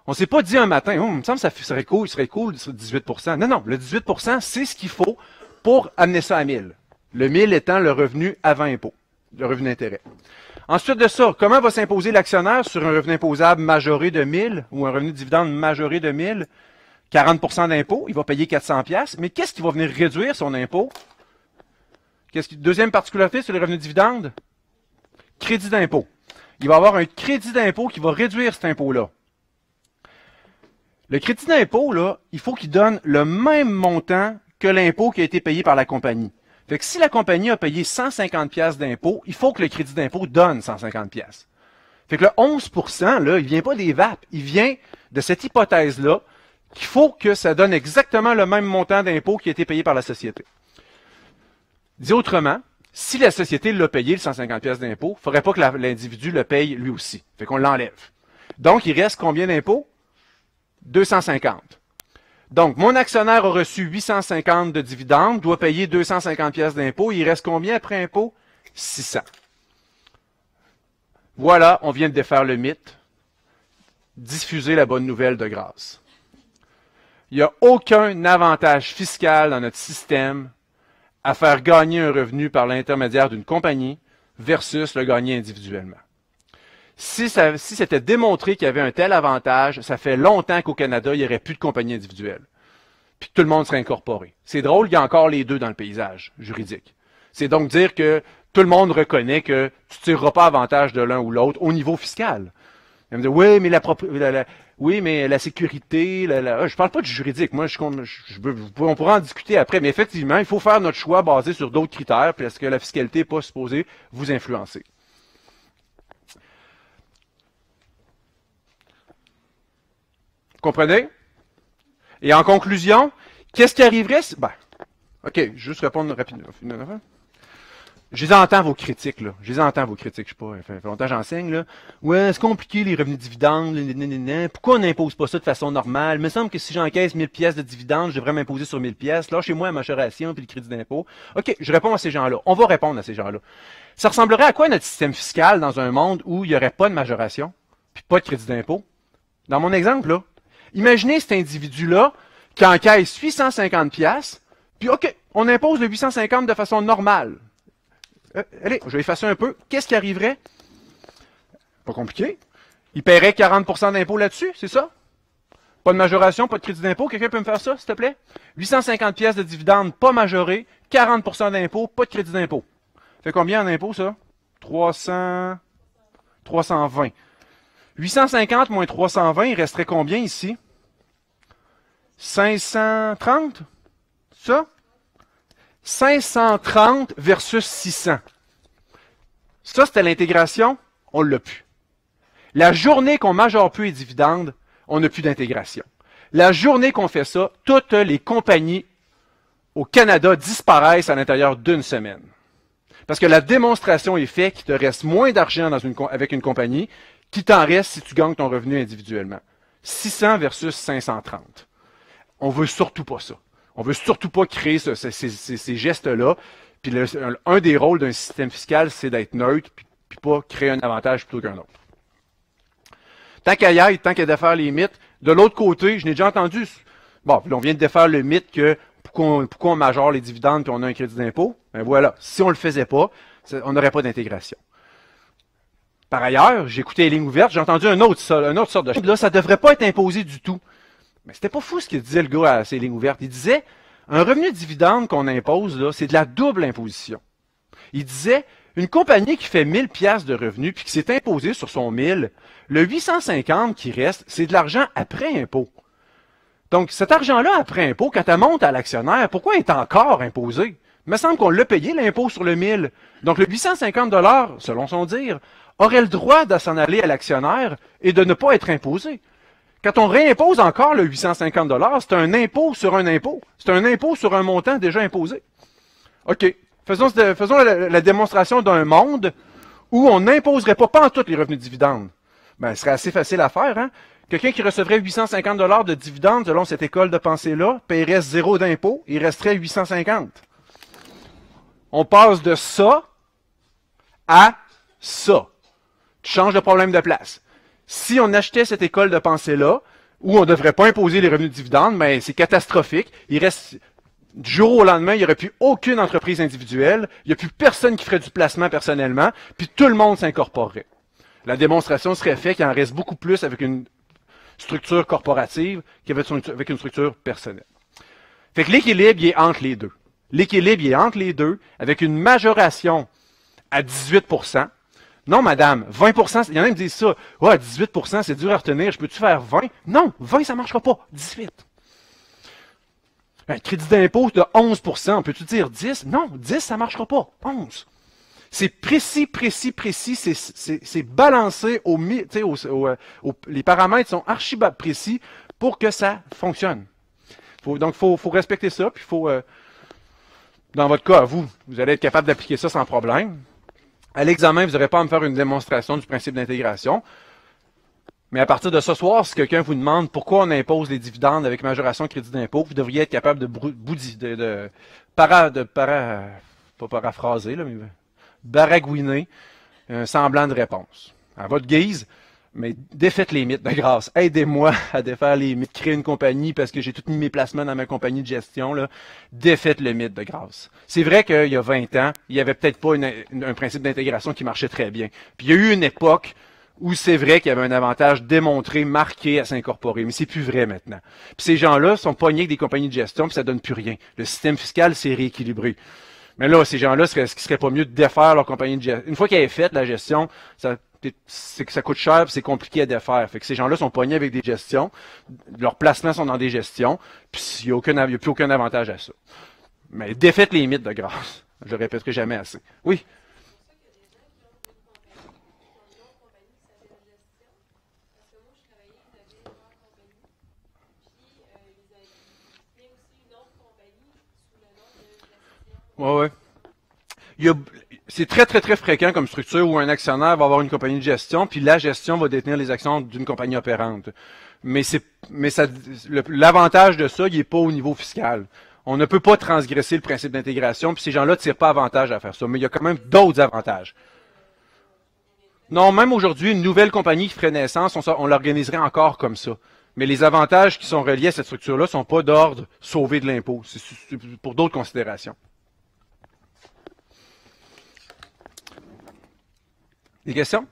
Speaker 1: On ne s'est pas dit un matin, oh, il me semble que ça serait cool, il serait cool, 18 Non, non, le 18 c'est ce qu'il faut pour amener ça à 1000. Le 1000 étant le revenu avant impôt, le revenu d'intérêt. Ensuite de ça, comment va s'imposer l'actionnaire sur un revenu imposable majoré de 1000 ou un revenu de dividende majoré de 1000? 40 d'impôt, il va payer 400 pièces, mais qu'est-ce qui va venir réduire son impôt deuxième particularité sur les revenus dividendes Crédit d'impôt. Il va avoir un crédit d'impôt qui va réduire cet impôt-là. Le crédit d'impôt il faut qu'il donne le même montant que l'impôt qui a été payé par la compagnie. Fait que si la compagnie a payé 150 pièces d'impôt, il faut que le crédit d'impôt donne 150 pièces. Fait que le 11 là, il vient pas des VAP, il vient de cette hypothèse là qu'il faut que ça donne exactement le même montant d'impôt qui a été payé par la société. Dit autrement, si la société l'a payé, le 150 pièces d'impôt, il ne faudrait pas que l'individu le paye lui aussi. Fait qu'on l'enlève. Donc, il reste combien d'impôts? 250. Donc, mon actionnaire a reçu 850 de dividendes, doit payer 250 pièces d'impôt. Il reste combien après impôt? 600. Voilà, on vient de défaire le mythe. Diffuser la bonne nouvelle de grâce. Il n'y a aucun avantage fiscal dans notre système à faire gagner un revenu par l'intermédiaire d'une compagnie versus le gagner individuellement. Si, c'était démontré qu'il y avait un tel avantage, ça fait longtemps qu'au Canada, il n'y aurait plus de compagnie individuelle. Puis tout le monde serait incorporé. C'est drôle, il y a encore les deux dans le paysage juridique. C'est donc dire que tout le monde reconnaît que tu ne tireras pas avantage de l'un ou l'autre au niveau fiscal. me oui, mais la, la, oui, mais la sécurité, je ne ah, je parle pas du juridique, moi, je, je, on pourra en discuter après, mais effectivement, il faut faire notre choix basé sur d'autres critères, parce que la fiscalité n'est pas supposée vous influencer. Comprenez? Et en conclusion, qu'est-ce qui arriverait si... Ben, OK, juste répondre rapidement je les entends vos critiques, là. Je les entends vos critiques, je sais pas. y fait longtemps j'enseigne, là. Ouais, c'est compliqué les revenus de dividendes, Pourquoi on n'impose pas ça de façon normale? Il me semble que si j'encaisse 1000 pièces de dividendes, je devrais m'imposer sur 1000 pièces. Là, chez moi, la majoration puis le crédit d'impôt. OK, je réponds à ces gens-là. On va répondre à ces gens-là. Ça ressemblerait à quoi notre système fiscal dans un monde où il n'y aurait pas de majoration, puis pas de crédit d'impôt? Dans mon exemple, là, imaginez cet individu-là qui encaisse 850 pièces, puis OK, on impose le 850 de façon normale. Euh, allez, je vais effacer un peu. Qu'est-ce qui arriverait? Pas compliqué. Il paierait 40 d'impôt là-dessus, c'est ça? Pas de majoration, pas de crédit d'impôt. Quelqu'un peut me faire ça, s'il te plaît? 850 pièces de dividendes pas majorées, 40 d'impôt, pas de crédit d'impôt. Fait combien en impôt, ça? 300... 320. 850 moins 320, il resterait combien ici? 530? Ça? 530 versus 600. Ça, c'était l'intégration, on ne l'a plus. La journée qu'on majore plus les dividendes, on n'a plus d'intégration. La journée qu'on fait ça, toutes les compagnies au Canada disparaissent à l'intérieur d'une semaine. Parce que la démonstration est faite qu'il te reste moins d'argent avec une compagnie qu'il t'en reste si tu gagnes ton revenu individuellement. 600 versus 530. On veut surtout pas ça. On veut surtout pas créer ces, gestes-là. Puis un des rôles d'un système fiscal, c'est d'être neutre, puis, pas créer un avantage plutôt qu'un autre. Tant qu'à y aller, tant qu'à défaire les mythes, de l'autre côté, je n'ai déjà entendu, bon, on vient de défaire le mythe que pourquoi on, majore les dividendes puis on a un crédit d'impôt? Ben voilà, si on ne le faisait pas, on n'aurait pas d'intégration. Par ailleurs, j'ai écouté les lignes ouvertes, j'ai entendu un autre, une autre sorte de Là, ça ne devrait pas être imposé du tout. Mais c'était pas fou ce qu'il disait le gars à ces lignes ouvertes. Il disait un revenu dividende qu'on impose, là, c'est de la double imposition. Il disait une compagnie qui fait 1000 pièces de revenus puis qui s'est imposée sur son 1000, le 850 qui reste, c'est de l'argent après impôt. Donc cet argent-là après impôt, quand elle monte à l'actionnaire, pourquoi il est encore imposé? Il me semble qu'on l'a payé l'impôt sur le 1000. Donc le 850 dollars, selon son dire, aurait le droit de s'en aller à l'actionnaire et de ne pas être imposé. Quand on réimpose encore le 850 c'est un impôt sur un impôt. C'est un impôt sur un montant déjà imposé. OK. Faisons, la, démonstration d'un monde où on n'imposerait pas, pas en tout les revenus de dividendes. Ben, ce serait assez facile à faire, hein? Quelqu'un qui recevrait 850 dollars de dividendes selon cette école de pensée-là paierait zéro d'impôt, il resterait 850. On passe de ça à ça. Tu changes le problème de place si on achetait cette école de pensée-là, où on ne devrait pas imposer les revenus de dividendes, mais ben, c'est catastrophique. Il reste du jour au lendemain, il n'y aurait plus aucune entreprise individuelle, il n'y a plus personne qui ferait du placement personnellement, puis tout le monde s'incorporerait. La démonstration serait faite qu'il en reste beaucoup plus avec une structure corporative qu'avec une structure personnelle. Fait que l'équilibre est entre les deux. L'équilibre est entre les deux, avec une majoration à 18 non, madame, 20 il y en a qui disent ça. Ouais, 18 c'est dur à retenir, je peux-tu faire 20 Non, 20, ça ne marchera pas. 18 un crédit d'impôt de 11 peux-tu dire 10 Non, 10, ça ne marchera pas. 11 c'est précis, précis, précis, c'est balancé euh, au, les paramètres sont archi précis pour que ça fonctionne. donc, il faut, respecter ça, puis il faut, euh, dans votre cas, vous, vous allez être capable d'appliquer ça sans problème. À l'examen, vous n'aurez pas à me faire une démonstration du principe d'intégration. Mais à partir de ce soir, si quelqu'un vous demande pourquoi on impose les dividendes avec majoration crédit d'impôt, vous devriez être capable de de, para, de para, pas paraphraser, là, mais baragouiner un semblant de réponse. À votre guise, mais défaites les mythes de grâce. Aidez-moi à défaire les mythes. Créer une compagnie parce que j'ai tout mis mes placements dans ma compagnie de gestion. Là. Défaites le mythe de grâce. C'est vrai qu'il y a 20 ans, il n'y avait peut-être pas un principe d'intégration qui marchait très bien. Puis il y a eu une époque où c'est vrai qu'il y avait un avantage démontré, marqué à s'incorporer, mais c'est plus vrai maintenant. Puis ces gens-là sont pognés avec des compagnies de gestion, puis ça donne plus rien. Le système fiscal s'est rééquilibré. Mais là, ces gens-là, ce qui serait pas mieux de défaire leur compagnie de gestion? Une fois qu'elle est faite, la gestion, ça c'est que ça coûte cher, c'est compliqué à défaire. que ces gens-là sont pognés avec des gestions, leurs placements sont dans des gestions, puis il n'y a, a plus aucun avantage à ça. Mais défaites les limites de grâce. Je le répéterai jamais assez. Oui. Oui, oui c'est très, très, très fréquent comme structure où un actionnaire va avoir une compagnie de gestion, puis la gestion va détenir les actions d'une compagnie opérante. Mais mais l'avantage de ça, il n'est pas au niveau fiscal. On ne peut pas transgresser le principe d'intégration, puis ces gens-là ne tirent pas avantage à faire ça. Mais il y a quand même d'autres avantages. Non, même aujourd'hui, une nouvelle compagnie qui ferait naissance, on, on l'organiserait encore comme ça. Mais les avantages qui sont reliés à cette structure-là sont pas d'ordre sauvé de l'impôt. C'est pour d'autres considérations. Des questions?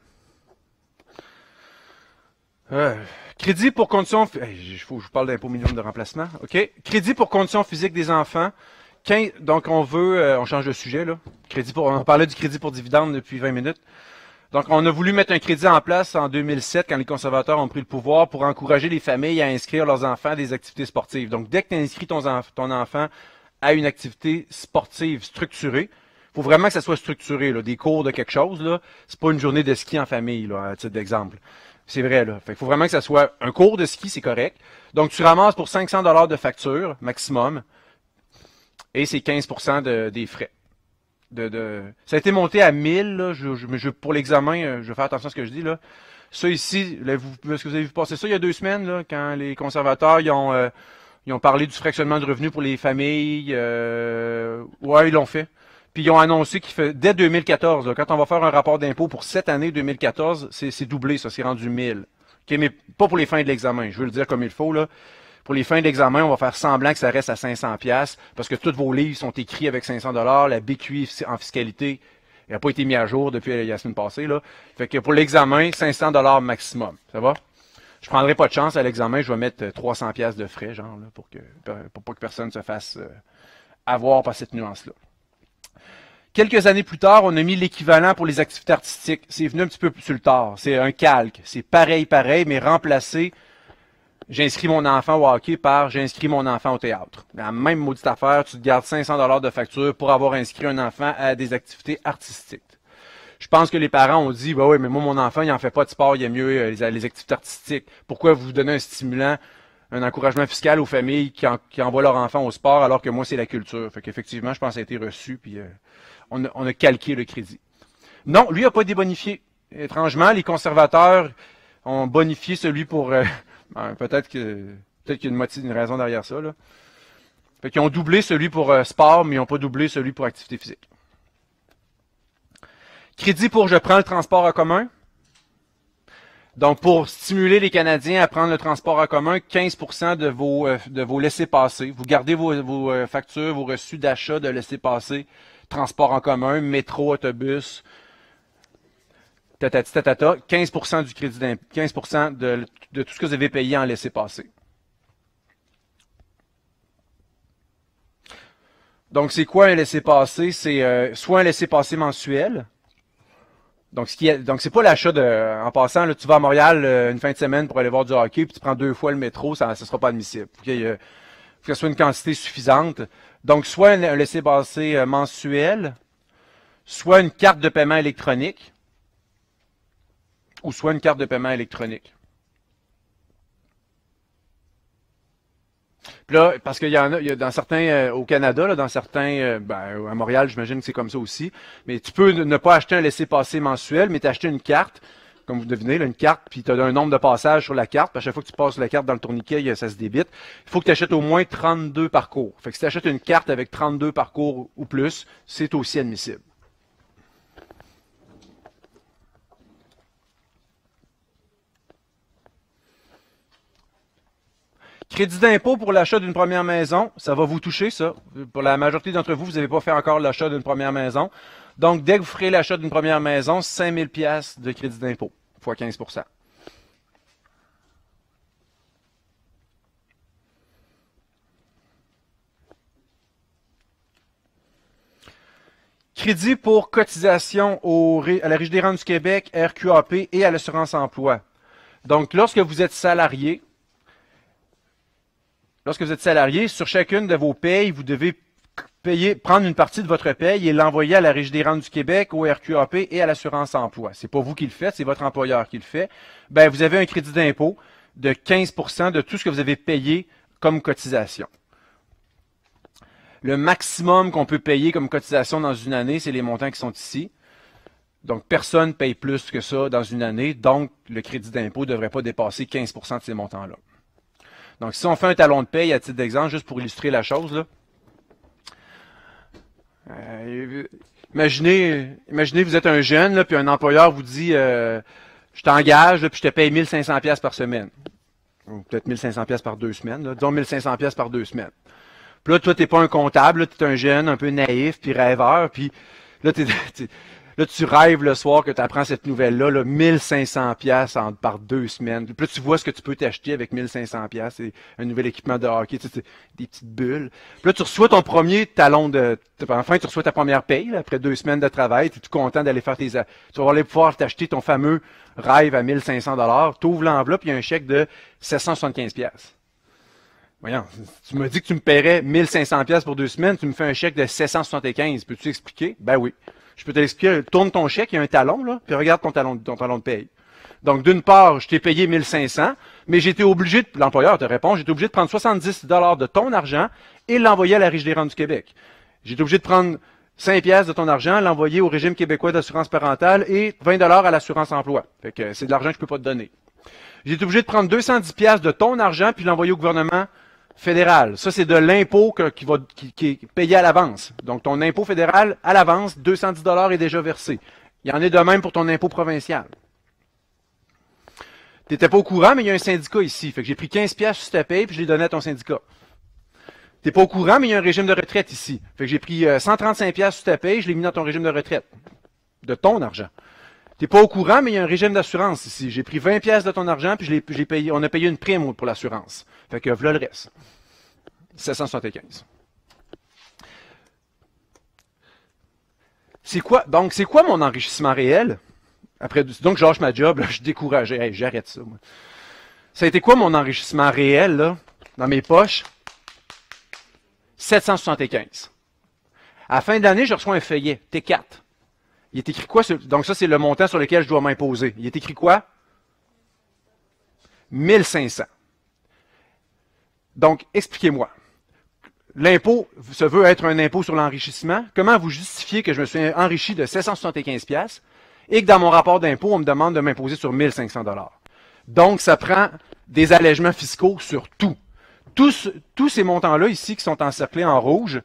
Speaker 1: Euh, crédit pour condition je vous parle d'impôt minimum de remplacement. OK. Crédit pour conditions physiques des enfants. donc, on veut. Euh, on change de sujet, là. Crédit pour, on parlait du crédit pour dividende depuis 20 minutes. Donc, on a voulu mettre un crédit en place en 2007 quand les conservateurs ont pris le pouvoir pour encourager les familles à inscrire leurs enfants à des activités sportives. Donc, dès que tu inscris ton, ton enfant à une activité sportive structurée, faut vraiment que ça soit structuré, là, des cours de quelque chose. Là, c'est pas une journée de ski en famille, là, à titre d'exemple. C'est vrai, là. il faut vraiment que ça soit un cours de ski, c'est correct. Donc, tu ramasses pour 500 dollars de facture maximum et c'est 15 des frais. De, de... Ça a été monté à 1000, là, je, pour l'examen, euh, je vais faire attention à ce que je dis, là. Ça ici, vous, est-ce que vous avez vu passer ça il y a deux semaines, quand les conservateurs, ils ont, euh, ont parlé du fractionnement de revenus pour les familles. Euh... Ouais, ils l'ont fait. Puis ils ont annoncé qu'il fait, dès 2014, quand on va faire un rapport d'impôt pour cette année 2014, c'est doublé, ça, c'est rendu 1000. OK, mais pas pour les fins de l'examen, je veux le dire comme il faut. Là. Pour les fins de l'examen, on va faire semblant que ça reste à 500 pièces parce que tous vos livres sont écrits avec 500 dollars, la BQI en fiscalité n'a pas été mise à jour depuis euh, la semaine passée. Là. Fait que pour l'examen, 500 dollars maximum, ça va? Je prendrai pas de chance à l'examen, je vais mettre 300 euh, pièces de frais, genre, pour que pour pas que personne se fasse euh, avoir par cette nuance-là. Quelques années plus tard, on a mis l'équivalent pour les activités artistiques. C'est venu un petit peu plus tard. C'est un calque. C'est pareil, pareil, mais remplacé. J'inscris mon enfant au hockey par j'inscris mon enfant au théâtre. La même maudite affaire, tu te gardes 500 dollars de facture pour avoir inscrit un enfant à des activités artistiques. Je pense que les parents ont dit, bah oui, mais moi, mon enfant, il en fait pas de sport, il a mieux euh, les, activités artistiques. Pourquoi vous donner un stimulant un encouragement fiscal aux familles qui, envoient leur enfant au sport alors que moi c'est la culture. Fait qu'effectivement, je pense que ça a été reçu puis euh, on a, calqué le crédit. Non, lui n'a pas débonifié. Étrangement, les conservateurs ont bonifié celui pour... Euh, *laughs* ben, peut-être que peut-être qu'il y a une, raison derrière ça. Là. qu'ils ont doublé celui pour euh, sport, mais ils n'ont pas doublé celui pour activité physique. Crédit pour je prends le transport en commun. Donc, pour stimuler les Canadiens à prendre le transport en commun, 15 de vos, euh, de vos laissés-passer. Vous gardez vos, vos euh, factures, vos reçus d'achat de laissés-passer, transport en commun, métro, autobus, 15 du crédit d'impôt, 15 de, de tout ce que vous avez payé en laissez-passer. Donc, c'est quoi un laissez-passer? C'est euh, soit un laissez-passer mensuel, donc, ce qui est, donc c'est pas l'achat de, en passant, là, tu vas à Montréal euh, une fin de semaine pour aller voir du hockey, puis tu prends deux fois le métro, ça ne sera pas admissible. Faut qu'il y ait, euh, faut soit une quantité suffisante. Donc, soit un, un laissez-passer euh, mensuel, soit une carte de paiement électronique, ou soit une carte de paiement électronique. Puis là, parce qu'il y en a, il y a dans certains euh, au Canada, là, dans certains, euh, ben, à Montréal, j'imagine que c'est comme ça aussi. Mais tu peux ne pas acheter un laissez-passer mensuel, mais t'acheter une carte, comme vous devinez, une carte, puis tu as un nombre de passages sur la carte. Puis à chaque fois que tu passes la carte dans le tourniquet, ça se débite. Il faut que tu achètes au moins 32 parcours. Fait que si tu achètes une carte avec 32 parcours ou plus, c'est aussi admissible. Crédit d'impôt pour l'achat d'une première maison, ça va vous toucher, ça. Pour la majorité d'entre vous, vous n'avez pas fait encore l'achat d'une première maison. Donc, dès que vous ferez l'achat d'une première maison, 5000 pièces de crédit d'impôt, fois 15 Crédit pour cotisation à la Régie des rentes du Québec, RQAP et à l'assurance emploi. Donc, lorsque vous êtes salarié, Lorsque vous êtes salarié, sur chacune de vos payes, vous devez prendre une partie de votre paye et l'envoyer à la Régie des rentes du Québec, au RQAP et à l'assurance emploi. C'est pas vous qui le faites, c'est votre employeur qui le fait. Ben, vous avez un crédit d'impôt de 15 de tout ce que vous avez payé comme cotisation. Le maximum qu'on peut payer comme cotisation dans une année, c'est les montants qui sont ici. Donc, personne ne paye plus que ça dans une année. Donc, le crédit d'impôt ne devrait pas dépasser 15 de ces montants-là. Donc, si on fait un talon de paye, à titre d'exemple, juste pour illustrer la chose, euh, imaginez, imaginez, vous êtes un jeune, là, puis un employeur vous dit euh, Je t'engage, puis je te paye 1500$ par semaine. Ou peut-être 1500$ par deux semaines. Là. Disons 1500$ par deux semaines. Puis là, toi, tu n'es pas un comptable, tu es un jeune un peu naïf, puis rêveur, puis là, tu es… *laughs* Là, tu rêves le soir que tu apprends cette nouvelle-là, 1500 pièces par deux semaines. Puis là, tu vois ce que tu peux t'acheter avec 1500 pièces et un nouvel équipement de hockey, des petites bulles. Puis là, tu reçois ton premier talon de... Enfin, tu reçois ta première paye après deux semaines de travail. Tu es content d'aller faire tes... Tu vas aller pouvoir t'acheter ton fameux rêve à 1500 dollars. Tu ouvres l'enveloppe, il y a un chèque de 775 pièces. Voyons, tu me dis que tu me paierais 1500 pièces pour deux semaines, tu me fais un chèque de 775. Peux-tu expliquer? Ben oui je peux t'expliquer, tourne ton chèque, il y a un talon, là, puis regarde ton talon, ton de paye. Donc, d'une part, je t'ai payé 1500, mais j'étais obligé, de, l'employeur te répond, j'étais obligé de prendre 70 de ton argent et l'envoyer à la Riche des Rentes du Québec. J'étais obligé de prendre 5 pièces de ton argent, l'envoyer au régime québécois d'assurance parentale et 20 à l'assurance emploi. Fait que c'est de l'argent que je peux pas te donner. J'étais obligé de prendre 210 pièces de ton argent puis l'envoyer au gouvernement fédéral. Ça, c'est de l'impôt qui, est payé à l'avance. Donc, ton impôt fédéral, à l'avance, 210 est déjà versé. Il y en est de même pour ton impôt provincial. Tu n'étais pas au courant, mais il y a un syndicat ici. Fait que j'ai pris 15 pièces sur ta paye, puis je l'ai donné à ton syndicat. Tu n'es pas au courant, mais il y a un régime de retraite ici. Fait que j'ai pris 135 euh, pièces sur ta et je l'ai mis dans ton régime de retraite. De ton argent. Tu n'es pas au courant, mais il y a un régime d'assurance ici. J'ai pris 20 pièces de ton argent, puis j'ai payé, on a payé une prime pour l'assurance. Fait que voilà le reste. 775. C'est quoi, donc, c'est quoi mon enrichissement réel? Après, donc, je lâche ma job, je suis découragé. j'arrête ça, Ça a été quoi mon enrichissement réel, dans mes poches? 775. À la fin de je reçois un feuillet, T4. Il est écrit quoi? donc ça, c'est le montant sur lequel je dois m'imposer. Il est écrit quoi? 1500. Donc, expliquez-moi. L'impôt se veut être un impôt sur l'enrichissement. Comment vous justifiez que je me suis enrichi de 775 pièces et que dans mon rapport d'impôt, on me demande de m'imposer sur 1500 dollars? Donc, ça prend des allègements fiscaux sur tout. Tous, tous ces montants-là ici qui sont encerclés en rouge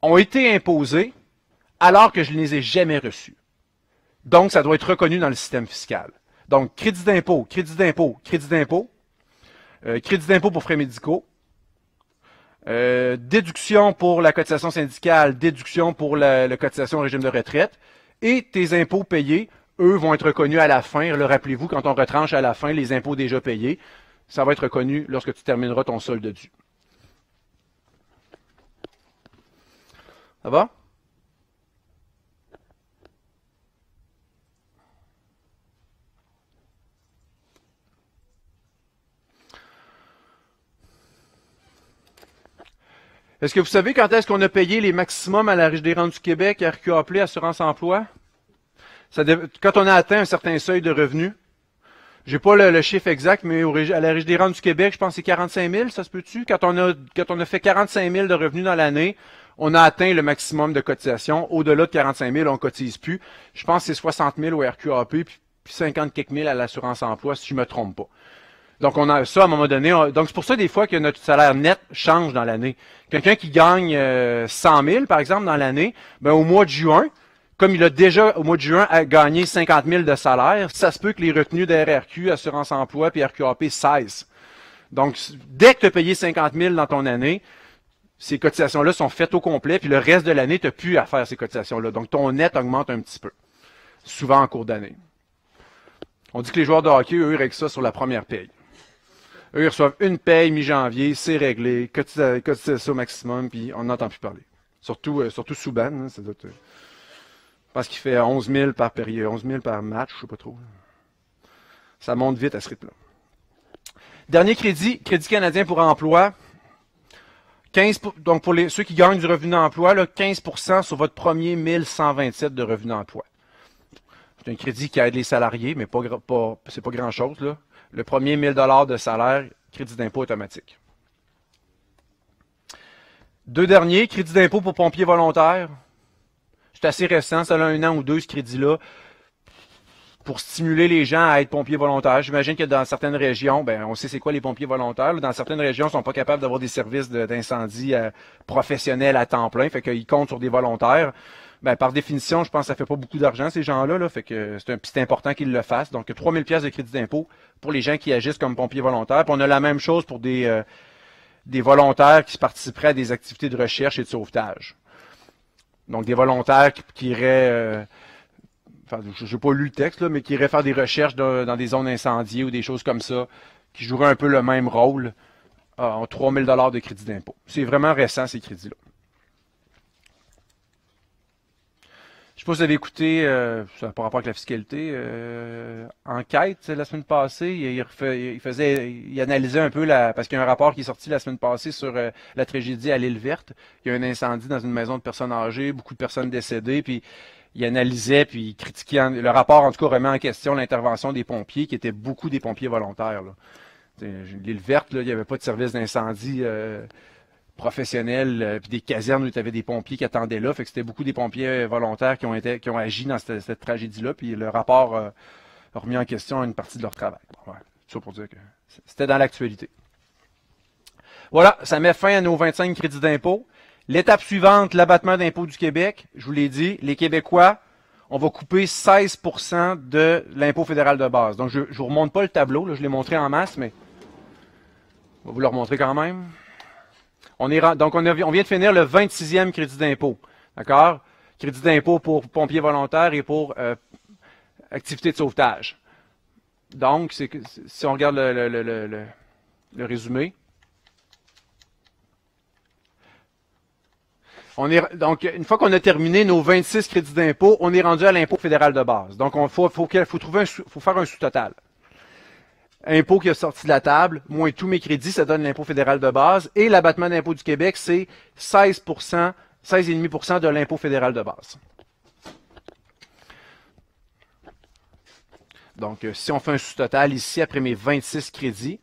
Speaker 1: ont été imposés alors que je ne les ai jamais reçus. Donc, ça doit être reconnu dans le système fiscal. Donc, crédit d'impôt, crédit d'impôt, crédit d'impôt, euh, crédit d'impôt pour frais médicaux, euh, déduction pour la cotisation syndicale, déduction pour la, cotisation au régime de retraite, et tes impôts payés, eux, vont être reconnus à la fin. Le rappelez-vous, quand on retranche à la fin les impôts déjà payés, ça va être reconnu lorsque tu termineras ton solde dû. Ça va? Est-ce que vous savez quand est-ce qu'on a payé les maximums à la Régie des rentes du Québec, RQAP, Assurance Emploi? quand on a atteint un certain seuil de revenus, j'ai pas le, chiffre exact, mais à la Régie des rentes du Québec, je pense que c'est 45 000, ça se peut-tu? Quand on a, fait 45 000 de revenus dans l'année, on a atteint le maximum de cotisation. Au-delà de 45 000, on ne cotise plus. Je pense que c'est 60 000 au RQAP, puis, 50 quelques à l'assurance emploi, si je me trompe pas. Donc, on a ça à un moment donné. donc, c'est pour ça, des fois, que notre salaire net change dans l'année. Quelqu'un qui gagne 100 euh, 000, par exemple, dans l'année, ben, au mois de juin, comme il a déjà, au mois de juin, gagné 50 000 de salaire, ça se peut que les retenues de RRQ, Assurance Emploi, puis RQAP cessent. Donc, dès que tu as payé 50 000 dans ton année, ces cotisations-là sont faites au complet, puis le reste de l'année, tu n'as plus à faire ces cotisations-là. Donc, ton net augmente un petit peu, souvent en cours d'année. On dit que les joueurs de hockey, eux, règlent ça sur la première paye. Eux, ils reçoivent une paye mi-janvier, c'est réglé, euh, Cotisent ça au maximum, puis on n'entend plus parler. Surtout, euh, surtout Souban, hein, euh, parce qu'il fait 11 000 par période, 11 000 par match, je ne sais pas trop. Ça monte vite à ce rythme-là. Dernier crédit, Crédit canadien pour emploi. donc pour les, ceux qui gagnent du revenu d'emploi, 15 sur votre premier 1127 de revenu d'emploi. C'est un crédit qui aide les salariés, mais pas, n'est c'est pas grand-chose le premier 1000 dollars de salaire, crédit d'impôt automatique. Deux derniers, crédit d'impôt pour pompiers volontaires. C'est assez récent, ça a un an ou deux, ce crédit-là, pour stimuler les gens à être pompiers volontaires. J'imagine que dans certaines régions, ben, on sait c'est quoi les pompiers volontaires. Dans certaines régions, ils sont pas capables d'avoir des services d'incendie euh, professionnels à temps plein, fait qu'ils comptent sur des volontaires. Ben, par définition, je pense que ça fait pas beaucoup d'argent, ces gens-là. Là, fait que c'est important qu'ils le fassent. Donc, 3 pièces de crédit d'impôt pour les gens qui agissent comme pompiers volontaires. Puis on a la même chose pour des, euh, des volontaires qui participeraient à des activités de recherche et de sauvetage. Donc, des volontaires qui, iraient... Euh, je n'ai pas lu le texte, mais qui iraient faire des recherches dans des zones incendiées ou des choses comme ça, qui joueraient un peu le même rôle euh, en 3 dollars de crédit d'impôt. C'est vraiment récent, ces crédits-là. Je suppose si vous avez écouté, euh, par rapport avec la fiscalité, euh, enquête euh, la semaine passée, il, faisait, il analysait un peu la, parce qu'il y a un rapport qui est sorti la semaine passée sur euh, la tragédie à l'île verte. Il y a un incendie dans une maison de personnes âgées, beaucoup de personnes décédées, puis il analysait puis il critiquait le rapport en tout cas remet en question l'intervention des pompiers qui étaient beaucoup des pompiers volontaires. L'île verte, là, il n'y avait pas de service d'incendie. Euh, professionnels, euh, puis des casernes où il y avait des pompiers qui attendaient là. Fait c'était beaucoup des pompiers euh, volontaires qui ont, agi dans cette, tragédie-là. Puis le rapport euh, a remis en question une partie de leur travail. ça pour dire que c'était dans l'actualité. Voilà, ça met fin à nos 25 crédits d'impôt. L'étape suivante, l'abattement d'impôt du Québec. Je vous l'ai dit, les Québécois, on va couper 16 de l'impôt fédéral de base. Donc, je ne vous remonte pas le tableau, je l'ai montré en masse, mais on va vous le remontrer quand même. On donc, on, vient de finir le 26e crédit d'impôt. D'accord? Crédit d'impôt pour pompiers volontaires et pour euh, activités de sauvetage. Donc, si on regarde le, résumé, On est, donc, une fois qu'on a terminé nos 26 crédits d'impôt, on est rendu à l'impôt fédéral de base. Donc, il faut, faut, faut, trouver faut faire un sous-total impôt qui a sorti de la table, moins tous mes crédits, ça donne l'impôt fédéral de base. Et l'abattement d'impôt du Québec, c'est 16 16,5 de l'impôt fédéral de base. Donc, euh, si on fait un sous-total ici, après mes 26 crédits,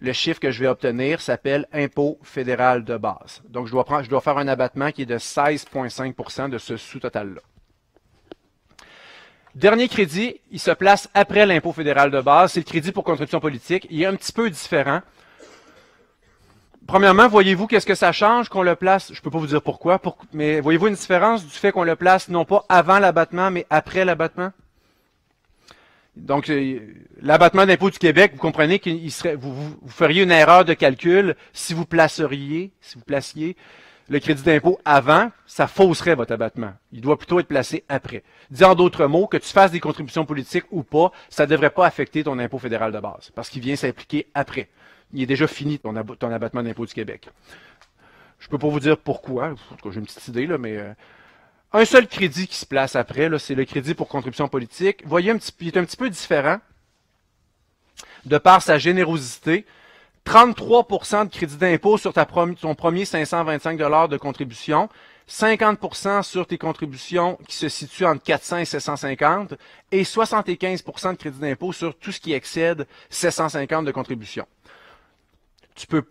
Speaker 1: le chiffre que je vais obtenir s'appelle impôt fédéral de base. Donc, je dois, je dois faire un abattement qui est de 16,5 de ce sous-total-là. Dernier crédit, il se place après l'impôt fédéral de base. C'est le crédit pour construction politique. Il est un petit peu différent. Premièrement, voyez-vous qu'est-ce que ça change qu'on le place, je ne peux pas vous dire pourquoi, mais voyez-vous une différence du fait qu'on le place non pas avant l'abattement, mais après l'abattement? Donc, euh, l'abattement d'impôt du Québec, vous comprenez qu'il serait, vous, feriez une erreur de calcul si vous placeriez, si vous placiez le crédit d'impôt avant, ça fausserait votre abattement. Il doit plutôt être placé après. Dis d'autres mots, que tu fasses des contributions politiques ou pas, ça ne devrait pas affecter ton impôt fédéral de base, parce qu'il vient s'impliquer après. Il est déjà fini ton, abattement d'impôt du Québec. Je peux pas vous dire pourquoi, en tout cas j'ai une petite idée, mais euh, un seul crédit qui se place après, c'est le crédit pour contribution politique. Voyez, un petit, il est un petit peu différent de par sa générosité, 33 de crédit d'impôt sur ta ton premier 525 de contribution, 50 sur tes contributions qui se situent entre 400 et 750 et 75 de crédit d'impôt sur tout ce qui excède 750 de contribution. Tu peux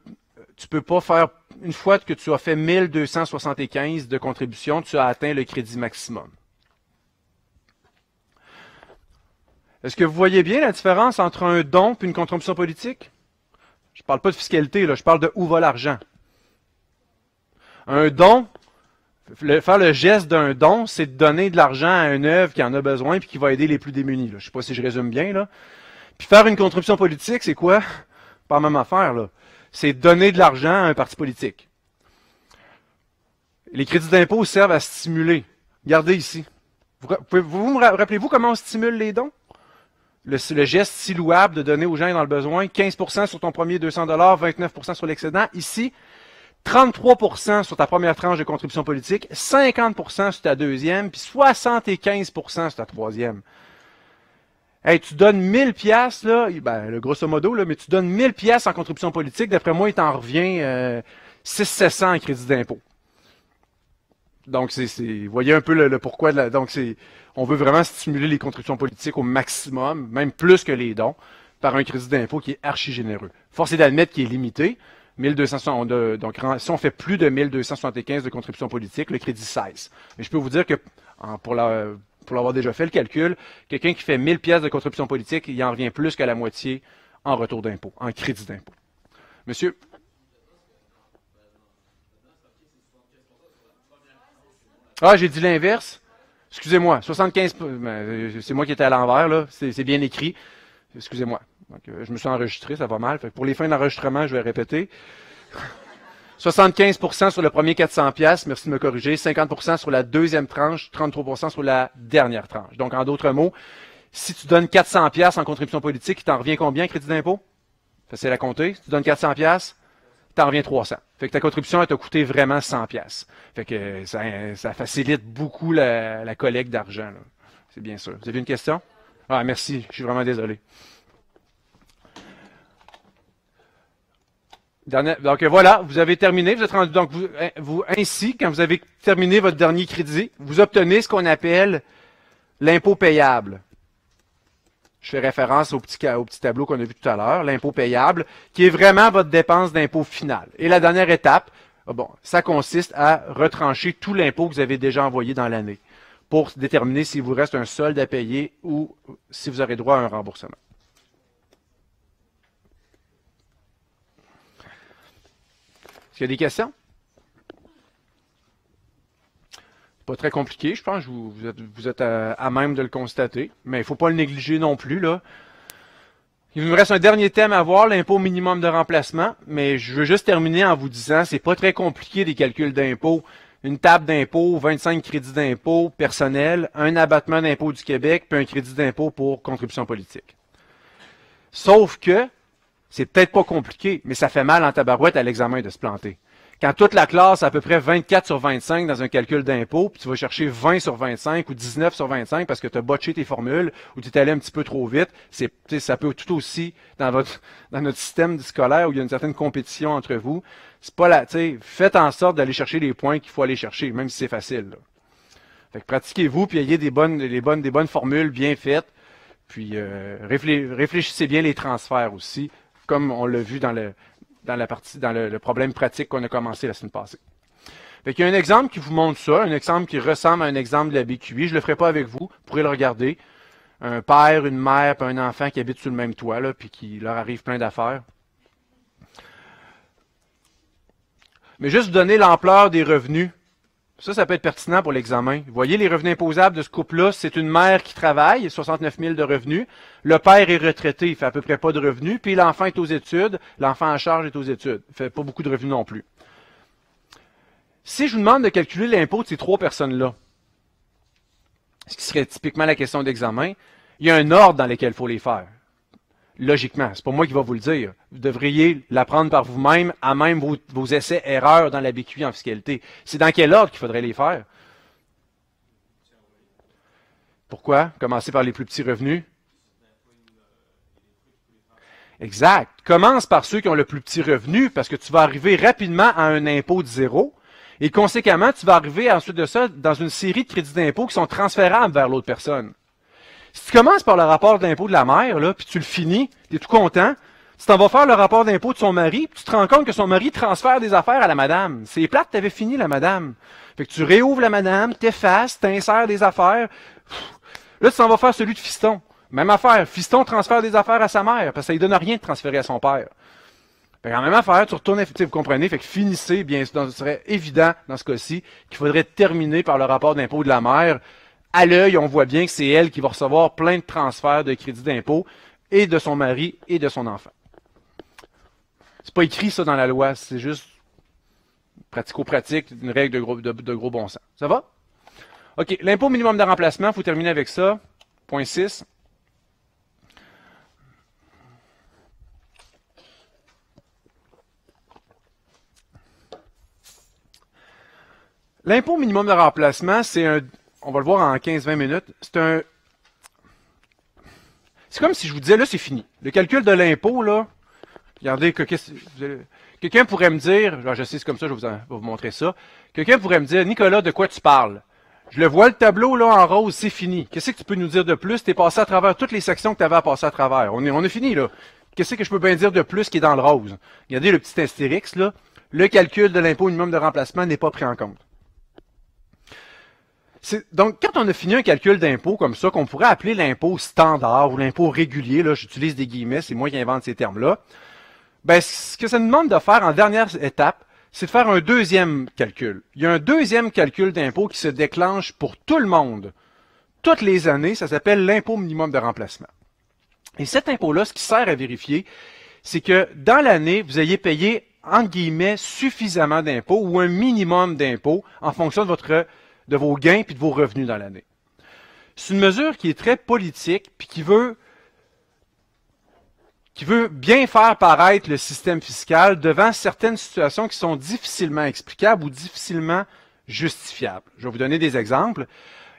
Speaker 1: tu peux pas faire une fois que tu as fait 1275 de contribution, tu as atteint le crédit maximum. Est-ce que vous voyez bien la différence entre un don et une contribution politique je ne parle pas de fiscalité, là, je parle de où va l'argent. Un don, faire le geste d'un don, c'est de donner de l'argent à une œuvre qui en a besoin et qui va aider les plus démunis. Je ne sais pas si je résume bien. Là. Puis faire une contribution politique, c'est quoi? *laughs* Pas la même affaire. Là. C'est donner de l'argent à un parti politique. Les crédits d'impôt servent à stimuler. Regardez ici. vous rappelez-vous comment on stimule les dons? le, geste si louable de donner aux gens dans le besoin 15 sur ton premier 200 29 sur l'excédent. Ici, 33 sur ta première tranche de contribution politique, 50 sur ta deuxième, puis 75 sur ta troisième. Hey, tu donnes 1000 pièces là, ben, le grosso modo là, mais tu donnes 1000 pièces en contribution politique, d'après moi, il t'en revient euh, 6 700 en crédit d'impôt. Donc, c'est, voyez un peu le, pourquoi. De la, donc, on veut vraiment stimuler les contributions politiques au maximum, même plus que les dons, par un crédit d'impôt qui est archi généreux. Force est d'admettre qu'il est limité. donc, si on fait plus de 1275 de contributions politiques, le crédit 16. Mais je peux vous dire que, pour la, l'avoir déjà fait le calcul, quelqu'un qui fait 1000 pièces de contributions politiques, il en revient plus qu'à la moitié en retour d'impôt, en crédit d'impôt. Monsieur. Ah, j'ai dit l'inverse. Excusez-moi, 75, ben, euh, c'est moi qui étais à l'envers, là. C'est bien écrit. Excusez-moi. Donc, euh, je me suis enregistré, ça va mal. pour les fins d'enregistrement, je vais répéter. 75 *laughs* sur le premier 400 merci de me corriger, 50 sur la deuxième tranche, 33 sur la dernière tranche. Donc en d'autres mots, si tu donnes 400 en contribution politique, il t'en revient combien crédit d'impôt Facile à compter. Si tu donnes 400 t'en reviens 300. Fait que ta contribution, elle t'a coûté vraiment 100 pièces. Fait que ça, facilite beaucoup la, collecte d'argent. C'est bien sûr. Vous avez une question? Ah, merci. Je suis vraiment désolé. donc voilà, vous avez terminé. Vous êtes rendu donc hein, vous, ainsi, quand vous avez terminé votre dernier crédit, vous obtenez ce qu'on appelle l'impôt payable. Je fais référence au petit, tableau qu'on a vu tout à l'heure, l'impôt payable, qui est vraiment votre dépense d'impôt final. Et la dernière étape, ah bon, ça consiste à retrancher tout l'impôt que vous avez déjà envoyé dans l'année pour déterminer s'il vous reste un solde à payer ou si vous aurez droit à un remboursement. Est-ce qu'il y a des questions? pas très compliqué, je pense. Vous, vous êtes, euh, à, même de le constater. Mais il ne faut pas le négliger non plus, là. Il nous reste un dernier thème à voir, l'impôt minimum de remplacement. Mais je veux juste terminer en vous disant, c'est pas très compliqué des calculs d'impôt, Une table d'impôt, 25 crédits d'impôt personnel, un abattement d'impôt du Québec, puis un crédit d'impôt pour contribution politique. Sauf que, c'est peut-être pas compliqué, mais ça fait mal en tabarouette à l'examen de se planter quand toute la classe a à peu près 24 sur 25 dans un calcul d'impôt, puis tu vas chercher 20 sur 25 ou 19 sur 25 parce que tu as botché tes formules ou tu es allé un petit peu trop vite, c'est ça peut tout aussi *laughs* dans notre système scolaire où il y a une certaine compétition entre vous. C'est pas la, faites en sorte d'aller chercher les points qu'il faut aller chercher, même si c'est facile. Fait pratiquez-vous, puis ayez des bonnes, les bonnes, formules bien faites. Puis euh, réfléchissez bien les transferts aussi, comme on l'a vu dans le, dans le, problème pratique qu'on a commencé la semaine passée. Fait il y a un exemple qui vous montre ça, un exemple qui ressemble à un exemple de la BQI. Je ne le ferai pas avec vous, vous pourrez le regarder. Un père, une mère, un enfant qui habitent sous le même toit, là, puis qui leur arrive plein d'affaires. Mais juste donner l'ampleur des revenus ça, ça peut être pertinent pour l'examen. Vous voyez, les revenus imposables de ce couple-là, c'est une mère qui travaille, 69 000 de revenus. Le père est retraité, il fait à peu près pas de revenus. Puis l'enfant est aux études, l'enfant en charge est aux études. Il fait pas beaucoup de revenus non plus. Si je vous demande de calculer l'impôt de ces trois personnes-là, ce qui serait typiquement la question d'examen, il y a un ordre dans lequel il faut les faire logiquement. C'est pas moi qui va vous le dire. Vous devriez l'apprendre par vous-même, à même vos, essais-erreurs dans la BQI en fiscalité. C'est dans quel ordre qu'il faudrait les faire? Pourquoi? Commencer par les plus petits revenus. Exact. Commence par ceux qui ont le plus petit revenu parce que tu vas arriver rapidement à un impôt de zéro et conséquemment, tu vas arriver ensuite de ça dans une série de crédits d'impôt qui sont transférables vers l'autre personne. Si tu commences par le rapport d'impôt de la mère, puis tu le finis, tu es tout content, tu t'en vas faire le rapport d'impôt de son mari, puis tu te rends compte que son mari transfère des affaires à la madame. C'est plate, avais fini la madame. Fait que tu réouvres la madame, t'effaces, t'insères des affaires. Là, tu t'en vas faire celui de fiston. Même affaire. Fiston transfère des affaires à sa mère, parce que ça lui donne rien de transférer à son père. Fait en même affaire, tu retournes, vous comprenez, fait que finissez, bien, ce serait évident dans ce cas-ci qu'il faudrait terminer par le rapport d'impôt de la mère à l'œil, on voit bien que c'est elle qui va recevoir plein de transferts de crédit d'impôt et de son mari et de son enfant. C'est pas écrit ça dans la loi, c'est juste pratico-pratique, une règle de gros, de, de gros bon sens. Ça va? OK, l'impôt minimum de remplacement, il faut terminer avec ça. Point 6. L'impôt minimum de remplacement, c'est un, on va le voir en 15-20 minutes, c'est un. C'est comme si je vous disais, là, c'est fini. Le calcul de l'impôt, là, regardez, que, que, quelqu'un pourrait me dire, genre je sais, c'est comme ça, je vais vous, vous montrer ça. Quelqu'un pourrait me dire, Nicolas, de quoi tu parles? Je le vois, le tableau, là, en rose, c'est fini. Qu'est-ce que tu peux nous dire de plus? Tu es passé à travers toutes les sections que tu avais à passer à travers. On est, on est fini, là. Qu'est-ce que je peux bien dire de plus qui est dans le rose? Regardez le petit astérix, là. Le calcul de l'impôt minimum de remplacement n'est pas pris en compte donc, quand on a fini un calcul d'impôt comme ça, qu'on pourrait appeler l'impôt standard ou l'impôt régulier, là, j'utilise des guillemets, c'est moi qui invente ces termes-là, ben, ce que ça nous demande de faire en dernière étape, c'est de faire un deuxième calcul. Il y a un deuxième calcul d'impôt qui se déclenche pour tout le monde, toutes les années, ça s'appelle l'impôt minimum de remplacement. Et cet impôt-là, ce qui sert à vérifier, c'est que dans l'année, vous ayez payé, en guillemets, suffisamment d'impôts ou un minimum d'impôts en fonction de votre de vos gains puis de vos revenus dans l'année. C'est une mesure qui est très politique puis qui veut qui veut bien faire paraître le système fiscal devant certaines situations qui sont difficilement explicables ou difficilement justifiables. Je vais vous donner des exemples.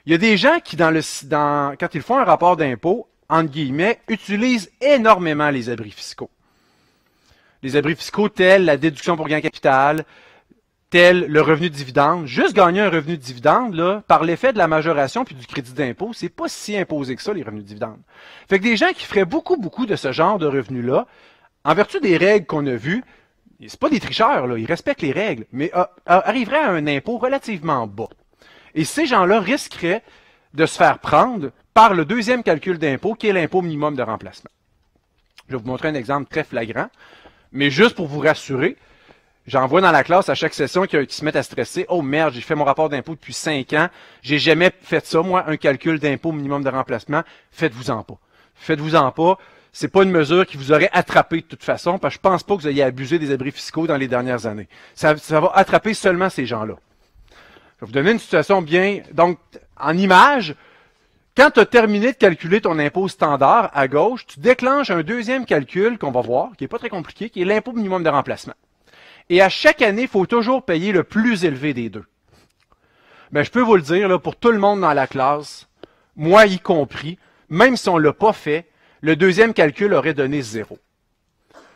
Speaker 1: Il y a des gens qui, dans le, dans, quand ils font un rapport d'impôt, entre guillemets, utilisent énormément les abris fiscaux. Les abris fiscaux tels la déduction pour gain capital, tel le revenu de dividende. Juste gagner un revenu de dividende, par l'effet de la majoration puis du crédit d'impôt, c'est pas si imposé que ça, les revenus de dividende. Fait que des gens qui feraient beaucoup, beaucoup de ce genre de revenus-là, en vertu des règles qu'on a vues, c'est pas des tricheurs, là, ils respectent les règles, mais arriveraient à un impôt relativement bas. Et ces gens-là risqueraient de se faire prendre par le deuxième calcul d'impôt, qui est l'impôt minimum de remplacement. Je vais vous montrer un exemple très flagrant, mais juste pour vous rassurer, J'en vois dans la classe à chaque session qui, se mettent à stresser. Oh merde, j'ai fait mon rapport d'impôt depuis cinq ans. J'ai jamais fait ça, moi, un calcul d'impôt minimum de remplacement. Faites-vous-en pas. Faites-vous-en pas. C'est pas une mesure qui vous aurait attrapé de toute façon, parce que je pense pas que vous ayez abusé des abris fiscaux dans les dernières années. Ça, ça va attraper seulement ces gens-là. Je vais vous donner une situation bien. Donc, en image, quand tu as terminé de calculer ton impôt standard à gauche, tu déclenches un deuxième calcul qu'on va voir, qui n'est pas très compliqué, qui est l'impôt minimum de remplacement. Et à chaque année, il faut toujours payer le plus élevé des deux. Mais je peux vous le dire, pour tout le monde dans la classe, moi y compris, même si on ne l'a pas fait, le deuxième calcul aurait donné zéro.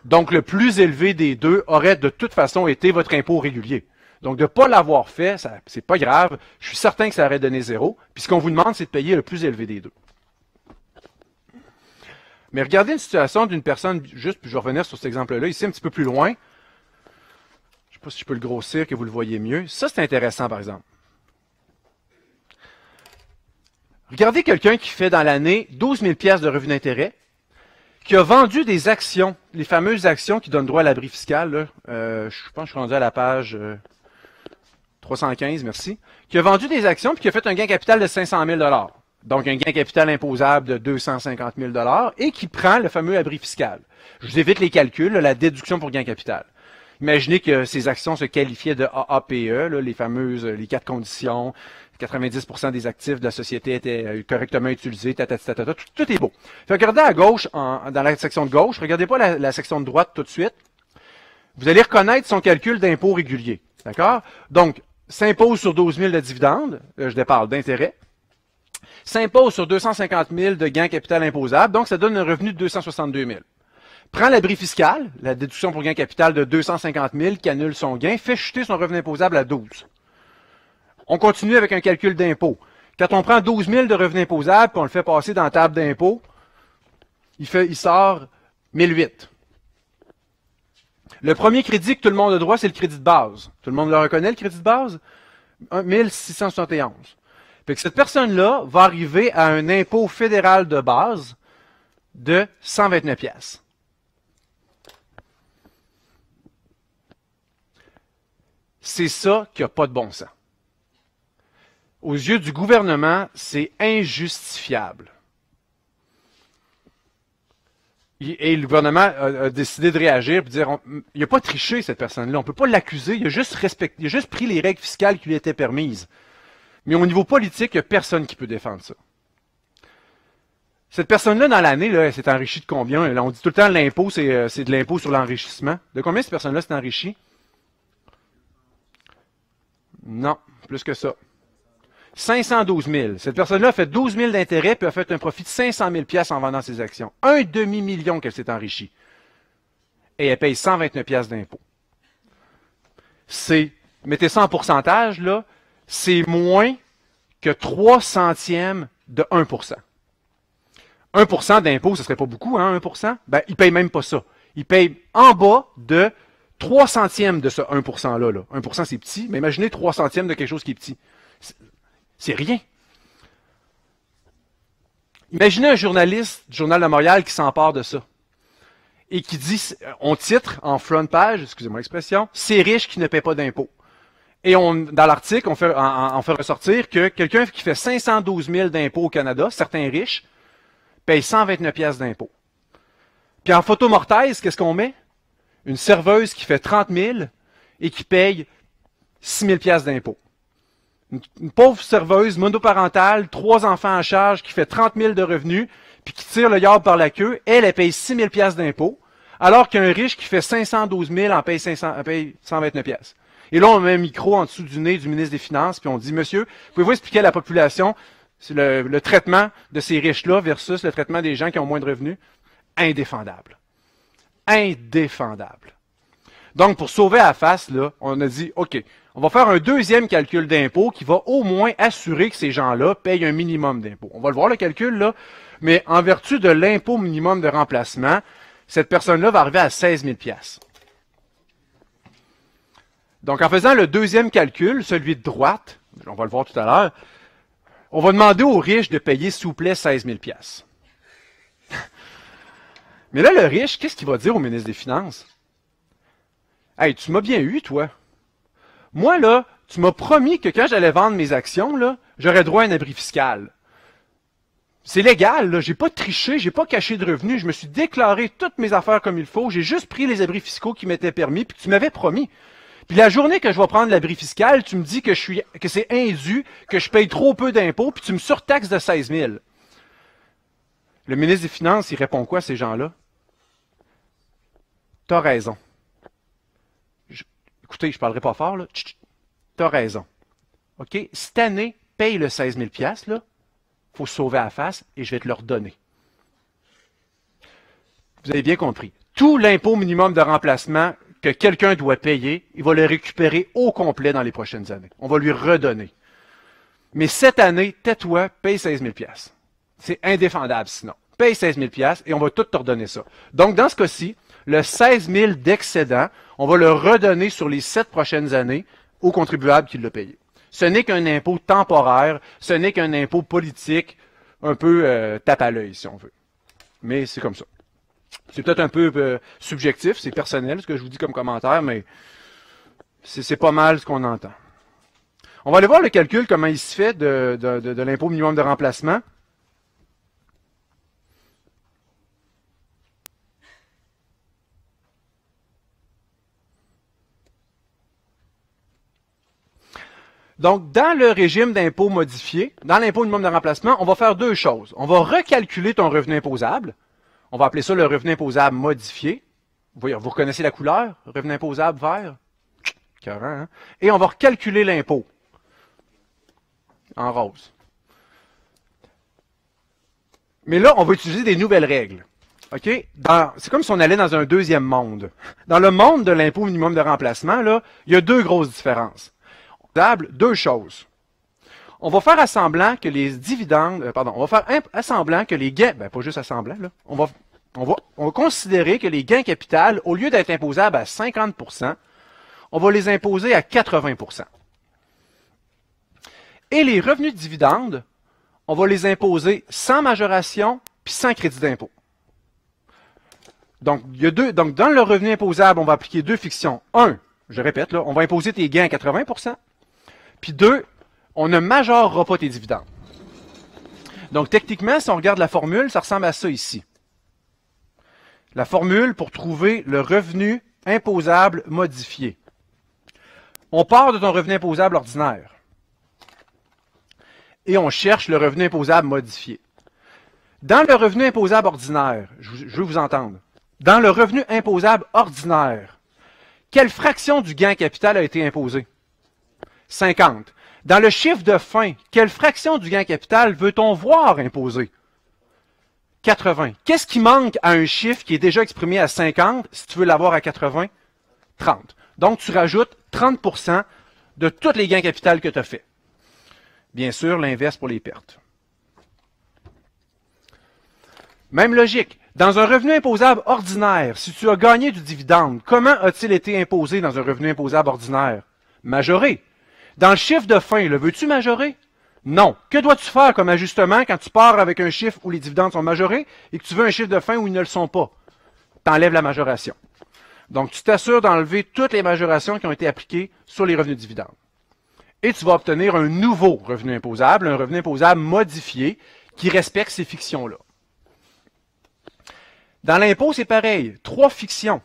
Speaker 1: Donc, le plus élevé des deux aurait de toute façon été votre impôt régulier. Donc, de ne pas l'avoir fait, ce n'est pas grave. Je suis certain que ça aurait donné zéro. Puis, ce qu'on vous demande, c'est de payer le plus élevé des deux. Mais regardez une situation d'une personne, juste, puis je vais revenir sur cet exemple-là, ici un petit peu plus loin pas si je peux le grossir, que vous le voyez mieux. Ça, c'est intéressant, par exemple. Regardez quelqu'un qui fait dans l'année 12 000 pièces de revenus d'intérêt, qui a vendu des actions, les fameuses actions qui donnent droit à l'abri fiscal. Euh, je pense que je suis rendu à la page 315, euh, merci. Qui a vendu des actions puis qui a fait un gain capital de 500 000 donc un gain capital imposable de 250 000 et qui prend le fameux abri fiscal. Je vous évite les calculs, la déduction pour gain capital. Imaginez que ces actions se qualifiaient de AAPE, là, les fameuses, les quatre conditions, 90% des actifs de la société étaient euh, correctement utilisés, tout, est beau. regardez à gauche, dans la section de gauche, regardez pas la, section de droite tout de suite. Vous allez reconnaître son calcul d'impôt régulier. D'accord? Donc, s'impose sur 12 000 de dividendes, euh, je déparle d'intérêt, s'impose sur 250 000 de gains capital imposables, donc ça donne un revenu de 262 000 prend l'abri fiscal, la déduction pour gain capital de 250 000 qui annule son gain, fait chuter son revenu imposable à 12. On continue avec un calcul d'impôt. Quand on prend 12 000 de revenu imposable et on le fait passer dans la table d'impôt, il, fait, il sort 1008. Le premier crédit que tout le monde a droit, c'est le crédit de base. Tout le monde le reconnaît, le crédit de base? 1671. Fait que cette personne-là va arriver à un impôt fédéral de base de 129 pièces. C'est ça qui n'a pas de bon sens. Aux yeux du gouvernement, c'est injustifiable. Et le gouvernement a, décidé de réagir et de dire il n'a pas triché cette personne-là, on ne peut pas l'accuser, il a juste juste pris les règles fiscales qui lui étaient permises. Mais au niveau politique, il n'y a personne qui peut défendre ça. Cette personne-là, dans l'année, elle s'est enrichie de combien? on dit tout le temps l'impôt, euh, c'est de l'impôt sur l'enrichissement. De combien cette personne-là s'est enrichie? Non, plus que ça. 512 000. Cette personne-là a fait 12 000 d'intérêt puis a fait un profit de 500 000 pièces en vendant ses actions. Un demi-million qu'elle s'est enrichie. Et elle paye 129 pièces d'impôt. C'est, mettez ça en pourcentage, là, c'est moins que 3 centièmes de 1 1 d'impôt, ce ne serait pas beaucoup, hein, 1 ben, Il ne paye même pas ça. il paye en bas de 3 centièmes de ce 1%-là. 1%, c'est petit, mais imaginez 3 centièmes de quelque chose qui est petit. C'est rien. Imaginez un journaliste du Journal de Montréal qui s'empare de ça et qui dit, euh, on titre en front page, excusez-moi l'expression, c'est riche qui ne paient pas d'impôts. Et dans l'article, on fait, ressortir que quelqu'un qui fait 512 000 d'impôts au Canada, certains riches, paye 129 pièces d'impôts. Puis en photo qu'est-ce qu'on met? une serveuse qui fait 30 000 et qui paye 6 000 d'impôts. Une, pauvre serveuse monoparentale, trois enfants en charge, qui fait 30 000 de revenus, puis qui tire le yard par la queue, elle, elle paye 6 000 d'impôts, alors qu'un riche qui fait 512 000 en paye, 500, 129 Et là, on met un micro en dessous du nez du ministre des Finances, puis on dit, monsieur, pouvez-vous expliquer à la population le traitement de ces riches-là versus le traitement des gens qui ont moins de revenus? Indéfendable indéfendable. Donc, pour sauver la face, on a dit, OK, on va faire un deuxième calcul d'impôt qui va au moins assurer que ces gens-là payent un minimum d'impôt. On va le voir, le calcul, mais en vertu de l'impôt minimum de remplacement, cette personne-là va arriver à 16 000 Donc, en faisant le deuxième calcul, celui de droite, on va le voir tout à l'heure, on va demander aux riches de payer, s'il vous plaît, 16 000 mais là, le riche, qu'est-ce qu'il va dire au ministre des Finances? Hey, tu m'as bien eu, toi. Moi, là, tu m'as promis que quand j'allais vendre mes actions, là, j'aurais droit à un abri fiscal. C'est légal, là. J'ai pas triché, j'ai pas caché de revenus. Je me suis déclaré toutes mes affaires comme il faut. J'ai juste pris les abris fiscaux qui m'étaient permis puis tu m'avais promis. Puis la journée que je vais prendre l'abri fiscal, tu me dis que je suis, que c'est indu, que je paye trop peu d'impôts puis tu me surtaxes de 16 000. Le ministre des Finances, il répond quoi à ces gens-là? T'as raison. écoutez, je ne parlerai pas fort, là. T'as raison. OK? Cette année, paye le 16 000 là. faut sauver à la face et je vais te le redonner. Vous avez bien compris. Tout l'impôt minimum de remplacement que quelqu'un doit payer, il va le récupérer au complet dans les prochaines années. On va lui redonner. Mais cette année, tais-toi, paye 16 000 C'est indéfendable sinon. Paye 16 000 et on va tout te redonner ça. Donc, dans ce cas-ci, le 16 000 d'excédent, on va le redonner sur les sept prochaines années aux contribuables qui l'a payé. Ce n'est qu'un impôt temporaire, ce n'est qu'un impôt politique, un peu euh, tape à l'œil, si on veut. Mais c'est comme ça. C'est peut-être un peu euh, subjectif, c'est personnel ce que je vous dis comme commentaire, mais c'est pas mal ce qu'on entend. On va aller voir le calcul, comment il se fait de, de l'impôt minimum de remplacement. Donc, dans le régime d'impôt modifié, dans l'impôt minimum de remplacement, on va faire deux choses. On va recalculer ton revenu imposable. On va appeler ça le revenu imposable modifié. Vous, reconnaissez la couleur? Revenu imposable vert? hein? Et on va recalculer l'impôt. En rose. Mais là, on va utiliser des nouvelles règles. OK? C'est comme si on allait dans un deuxième monde. Dans le monde de l'impôt minimum de remplacement, là, il y a deux grosses différences deux choses. On va faire assemblant que les dividendes, euh, pardon, on va faire assemblant que les gains, ben pas juste assemblant, on va, on va, on considérer que les gains capital, au lieu d'être imposables à 50 on va les imposer à 80 Et les revenus de dividendes, on va les imposer sans majoration puis sans crédit d'impôt. Donc, il y a deux, donc, dans le revenu imposable, on va appliquer deux fictions. Un, je répète, on va imposer tes gains à 80 puis deux, on ne majorera pas tes dividendes. Donc techniquement, si on regarde la formule, ça ressemble à ça ici. La formule pour trouver le revenu imposable modifié. On part de ton revenu imposable ordinaire et on cherche le revenu imposable modifié. Dans le revenu imposable ordinaire, je, veux vous entendre, dans le revenu imposable ordinaire, quelle fraction du gain capital a été imposée? 50. Dans le chiffre de fin, quelle fraction du gain capital veut-on voir imposée? 80. Qu'est-ce qui manque à un chiffre qui est déjà exprimé à 50 si tu veux l'avoir à 80? 30. Donc, tu rajoutes 30 de tous les gains capital que tu as fait. Bien sûr, l'inverse pour les pertes. Même logique. Dans un revenu imposable ordinaire, si tu as gagné du dividende, comment a-t-il été imposé dans un revenu imposable ordinaire? Majoré. Dans le chiffre de fin, le veux-tu majorer? Non. Que dois-tu faire comme ajustement quand tu pars avec un chiffre où les dividendes sont majorés et que tu veux un chiffre de fin où ils ne le sont pas? enlèves la majoration. Donc, tu t'assures d'enlever toutes les majorations qui ont été appliquées sur les revenus dividendes. Et tu vas obtenir un nouveau revenu imposable, un revenu imposable modifié qui respecte ces fictions-là. Dans l'impôt, c'est pareil. Trois fictions.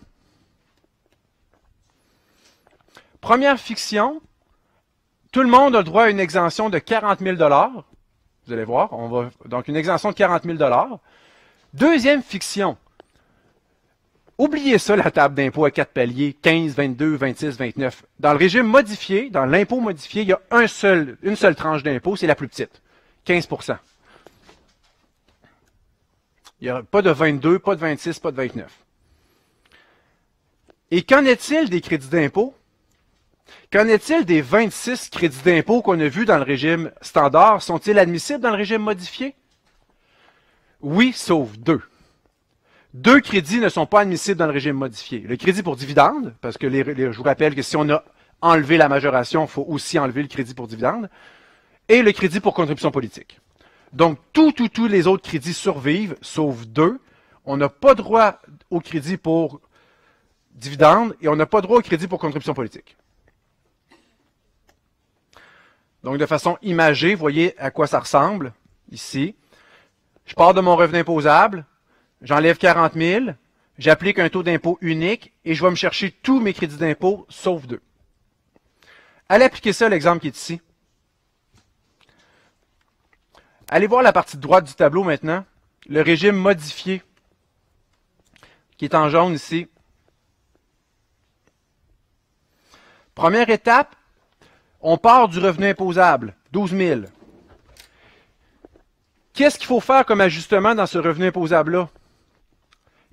Speaker 1: Première fiction, tout le monde a droit à une exemption de 40 000 Vous allez voir, on va, donc une exemption de 40 000 Deuxième fiction. Oubliez ça, la table d'impôt à quatre paliers, 15, 22, 26, 29. Dans le régime modifié, dans l'impôt modifié, il y a un seul, une seule tranche d'impôt, c'est la plus petite, 15 Il n'y a pas de 22, pas de 26, pas de 29. Et qu'en est-il des crédits d'impôt? Qu'en est-il des 26 crédits d'impôt qu'on a vus dans le régime standard? Sont-ils admissibles dans le régime modifié? Oui, sauf deux. Deux crédits ne sont pas admissibles dans le régime modifié. Le crédit pour dividende, parce que je vous rappelle que si on a enlevé la majoration, il faut aussi enlever le crédit pour dividende, et le crédit pour contribution politique. Donc, tous tout, les autres crédits survivent, sauf deux. On n'a pas droit au crédit pour dividende et on n'a pas droit au crédit pour contribution politique. Donc, de façon imagée, vous voyez à quoi ça ressemble ici. Je pars de mon revenu imposable, j'enlève 40 000, j'applique un taux d'impôt unique et je vais me chercher tous mes crédits d'impôt sauf deux. Allez appliquer ça à l'exemple qui est ici. Allez voir la partie droite du tableau maintenant, le régime modifié, qui est en jaune ici. Première étape, on part du revenu imposable, 12 000. Qu'est-ce qu'il faut faire comme ajustement dans ce revenu imposable-là?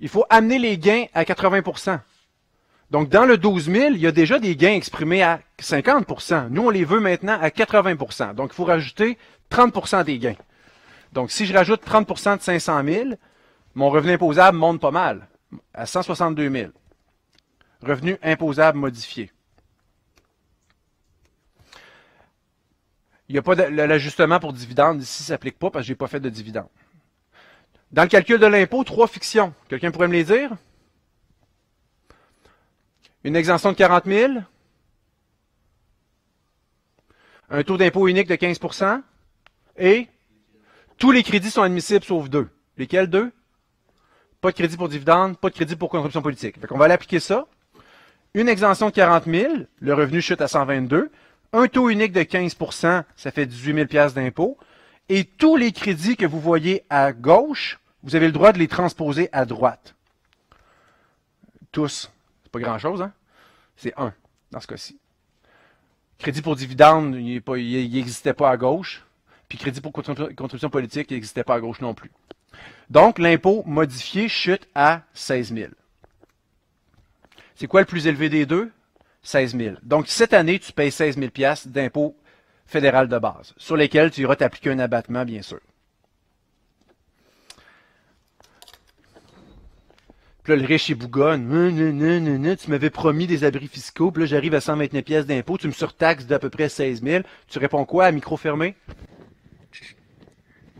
Speaker 1: Il faut amener les gains à 80 Donc, dans le 12 000, il y a déjà des gains exprimés à 50 Nous, on les veut maintenant à 80 Donc, il faut rajouter 30 des gains. Donc, si je rajoute 30 de 500 000, mon revenu imposable monte pas mal, à 162 000. Revenu imposable modifié. Il n'y a pas l'ajustement pour dividende ici s'applique pas parce que j'ai pas fait de dividende. Dans le calcul de l'impôt, trois fictions. Quelqu'un pourrait me les dire? Une exemption de 40 000. Un taux d'impôt unique de 15 Et tous les crédits sont admissibles sauf deux. Lesquels deux? Pas de crédit pour dividende, pas de crédit pour contribution politique. Donc, on va aller appliquer ça. Une exemption de 40 000, le revenu chute à 122 un taux unique de 15 ça fait 18 000 d'impôt. Et tous les crédits que vous voyez à gauche, vous avez le droit de les transposer à droite. Tous. C'est pas grand-chose, hein? C'est un, dans ce cas-ci. Crédit pour dividende, il n'existait pas, à gauche. Puis crédit pour contribution politique, il n'existait pas à gauche non plus. Donc, l'impôt modifié chute à 16 000. C'est quoi le plus élevé des deux? 16 000. Donc, cette année, tu payes 16 000 d'impôt fédéral de base, sur lesquels tu iras t'appliquer un abattement, bien sûr. Puis là, le riche, il bougonne. Hein, hein, hein, tu m'avais promis des abris fiscaux, puis là, j'arrive à 129 pièces d'impôt, tu me surtaxes d'à peu près 16 000. Tu réponds quoi à micro fermé?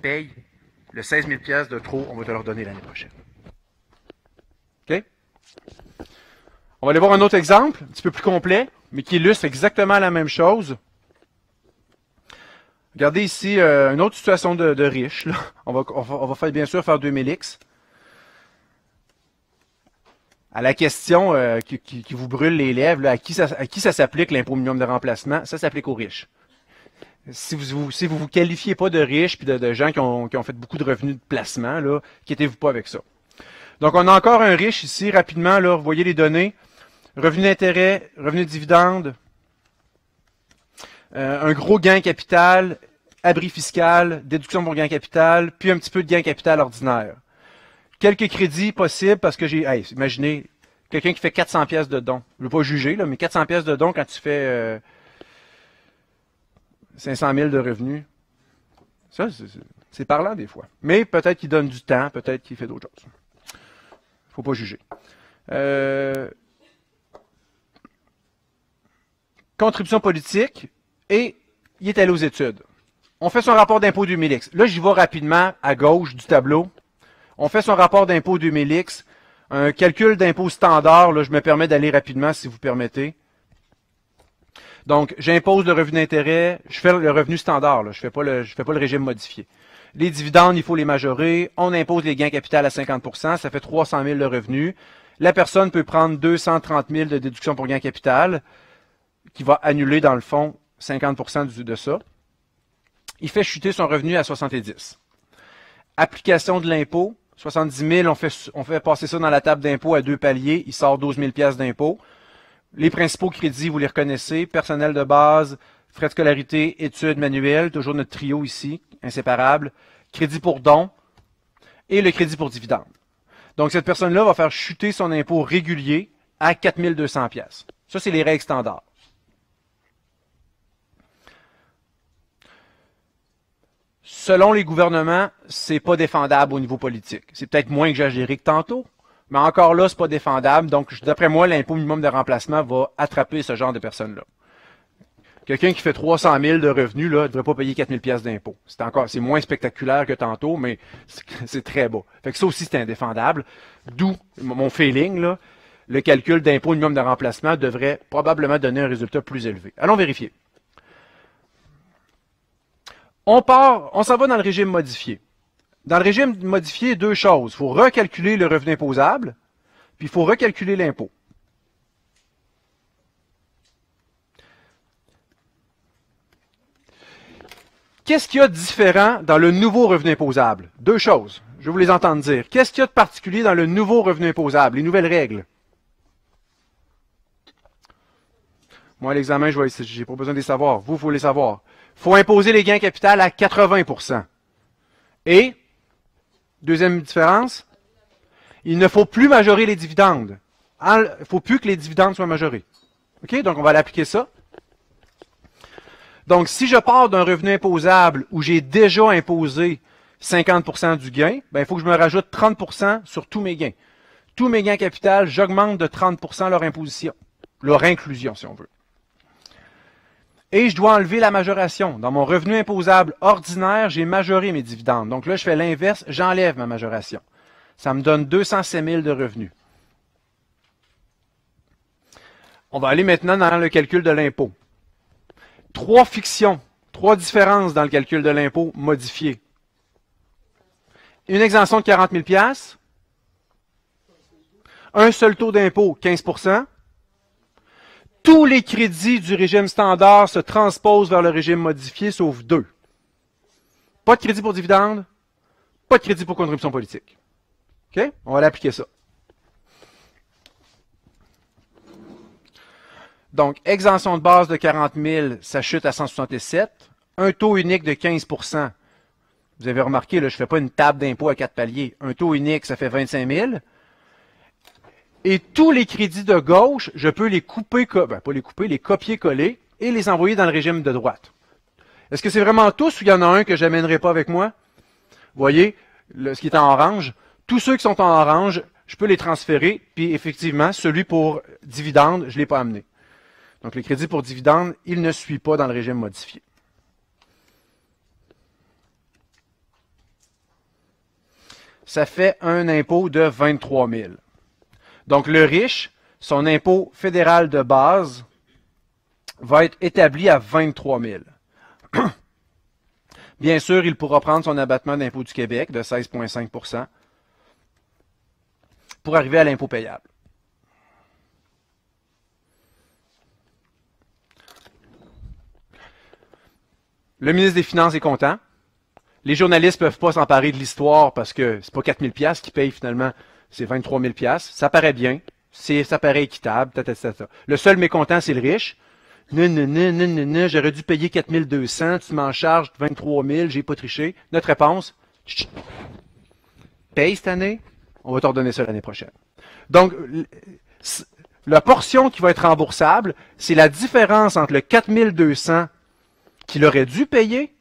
Speaker 1: Paye le 16 000 de trop, on va te le redonner l'année prochaine. OK? On va aller voir un autre exemple, un petit peu plus complet, mais qui illustre exactement la même chose. Regardez ici euh, une autre situation de, riche. On, va, faire bien sûr faire 2000x. À la question euh, qui, vous brûle les lèvres, à qui ça, s'applique l'impôt minimum de remplacement? Ça s'applique aux riches. Si vous, vous, vous qualifiez pas de riche puis de, gens qui ont, fait beaucoup de revenus de placement, là, quittez-vous pas avec ça. Donc, on a encore un riche ici, rapidement, vous voyez les données. Revenu d'intérêt, revenu de dividende, euh, un gros gain capital, abri fiscal, déduction pour gain capital, puis un petit peu de gain capital ordinaire. Quelques crédits possibles parce que j'ai, imaginez, quelqu'un qui fait 400 pièces de dons. Je ne veux pas juger, là, mais 400 pièces de dons quand tu fais 500 euh, 000 de revenus. Ça, c'est parlant des fois. Mais peut-être qu'il donne du temps, peut-être qu'il fait d'autres choses. faut pas juger. Euh, contribution politique et il est allé aux études. On fait son rapport d'impôt du x Là, j'y vais rapidement à gauche du tableau. On fait son rapport d'impôt du x Un calcul d'impôt standard, là, je me permets d'aller rapidement si vous permettez. Donc, j'impose le revenu d'intérêt, je fais le revenu standard, je fais pas je fais pas le régime modifié. Les dividendes, il faut les majorer. On impose les gains capital à 50 ça fait 300 000 de revenus. La personne peut prendre 230 000 de déduction pour gains capital qui va annuler, dans le fond, 50 de ça. Il fait chuter son revenu à 70. Application de l'impôt, 70 000, on fait, passer ça dans la table d'impôt à deux paliers. Il sort 12 000 d'impôt. Les principaux crédits, vous les reconnaissez. Personnel de base, frais de scolarité, études manuelles, toujours notre trio ici, inséparable. Crédit pour dons et le crédit pour dividendes. Donc, cette personne-là va faire chuter son impôt régulier à 4 200 Ça, c'est les règles standards. selon les gouvernements, c'est pas défendable au niveau politique. C'est peut-être moins exagéré que tantôt, mais encore là, c'est pas défendable. Donc, d'après moi, l'impôt minimum de remplacement va attraper ce genre de personnes-là. Quelqu'un qui fait 300 000 de revenus, là, ne devrait pas payer 4 000 pièces d'impôt. C'est encore, c'est moins spectaculaire que tantôt, mais *laughs* c'est très beau. Fait ça aussi, c'est indéfendable. D'où mon feeling, le calcul d'impôt minimum de remplacement devrait probablement donner un résultat plus élevé. Allons vérifier. On part, on s'en va dans le régime modifié. Dans le régime modifié, deux choses. Il faut recalculer le revenu imposable, puis il faut recalculer l'impôt. Qu'est-ce qu'il y a de différent dans le nouveau revenu imposable? Deux choses. Je vais vous les entendre dire. Qu'est-ce qu'il y a de particulier dans le nouveau revenu imposable, les nouvelles règles? Moi, à l'examen, je n'ai pas besoin de les savoir. Vous, vous faut les savoir. Il faut imposer les gains capital à 80 Et, deuxième différence, il ne faut plus majorer les dividendes. Ah, il ne faut plus que les dividendes soient majorés. OK? Donc, on va l'appliquer ça. Donc, si je pars d'un revenu imposable où j'ai déjà imposé 50 du gain, ben, il faut que je me rajoute 30 sur tous mes gains. Tous mes gains capital, j'augmente de 30 leur imposition, leur inclusion, si on veut. Et je dois enlever la majoration. Dans mon revenu imposable ordinaire, j'ai majoré mes dividendes. Donc là, je fais l'inverse, j'enlève ma majoration. Ça me donne 207 000 de revenus. On va aller maintenant dans le calcul de l'impôt. Trois fictions, trois différences dans le calcul de l'impôt modifié. Une exemption de 40 000 un seul taux d'impôt, 15 tous les crédits du régime standard se transposent vers le régime modifié, sauf deux. Pas de crédit pour dividende, pas de crédit pour contribution politique. OK? On va l'appliquer ça. Donc, exemption de base de 40 000, ça chute à 167. Un taux unique de 15 Vous avez remarqué, là, je ne fais pas une table d'impôt à quatre paliers. Un taux unique, ça fait 25 000. Et tous les crédits de gauche, je peux les couper, ben pas les couper, les copier-coller et les envoyer dans le régime de droite. Est-ce que c'est vraiment tous ou il y en a un que n'amènerai pas avec moi? Voyez, ce qui est en orange, tous ceux qui sont en orange, je peux les transférer, puis effectivement, celui pour dividende, je ne l'ai pas amené. Donc les crédits pour dividende, il ne suit pas dans le régime modifié. Ça fait un impôt de 23 000. Donc, le riche, son impôt fédéral de base va être établi à 23 000 *clears throat* Bien sûr, il pourra prendre son abattement d'impôt du Québec de 16,5 pour arriver à l'impôt payable. Le ministre des Finances est content. Les journalistes ne peuvent pas s'emparer de l'histoire parce que c'est pas 4000 pièces qui payent finalement c'est 23 000 ça paraît bien, c'est, ça paraît équitable, Le seul mécontent, c'est le riche. Non, non, non, non, non, j'aurais dû payer 4 200 tu m'en charges 23 000, j'ai pas triché. Notre réponse, paye cette année, on va te redonner ça l'année prochaine. Donc, la portion qui va être remboursable, c'est la différence entre le 4 200 qu'il aurait dû payer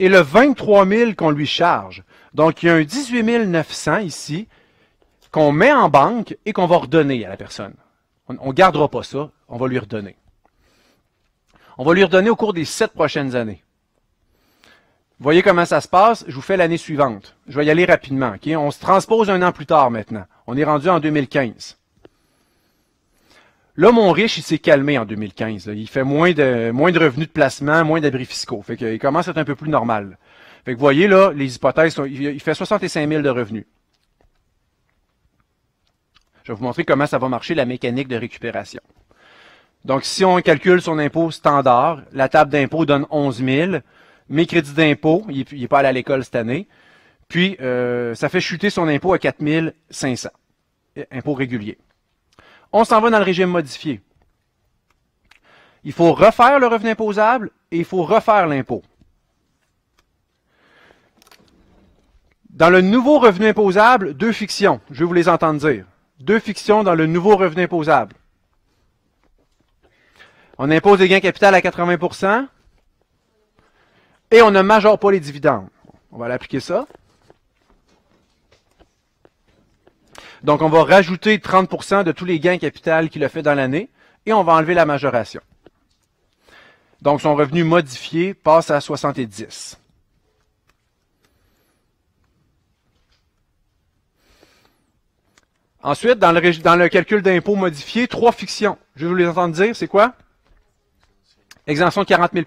Speaker 1: et le 23 000 qu'on lui charge. Donc, il y a un 18 900 ici qu'on met en banque et qu'on va redonner à la personne. On ne gardera pas ça, on va lui redonner. On va lui redonner au cours des sept prochaines années. Voyez comment ça se passe, je vous fais l'année suivante. Je vais y aller rapidement. On se transpose un an plus tard maintenant. On est rendu en 2015. Là, mon riche, il s'est calmé en 2015. Il fait moins de, moins de revenus de placement, moins d'abris fiscaux. Fait qu'il commence à être un peu plus normal. vous voyez, là, les hypothèses, il fait 65 000 de revenus. Je vais vous montrer comment ça va marcher la mécanique de récupération. Donc, si on calcule son impôt standard, la table d'impôt donne 11 000. Mes crédits d'impôt, il n'est pas allé à l'école cette année. Puis, euh, ça fait chuter son impôt à 4 500. Euh, impôt régulier. On s'en va dans le régime modifié. Il faut refaire le revenu imposable et il faut refaire l'impôt. Dans le nouveau revenu imposable, deux fictions, je vais vous les entendre dire deux fictions dans le nouveau revenu imposable. On impose les gains capital à 80 et on ne majore pas les dividendes. On va l'appliquer ça. Donc, on va rajouter 30 de tous les gains capital qu'il a fait dans l'année et on va enlever la majoration. Donc, son revenu modifié passe à 70. Ensuite, dans le, calcul d'impôt modifié, trois fictions. Je vais vous les entendre dire, c'est quoi? Exemption de 40 000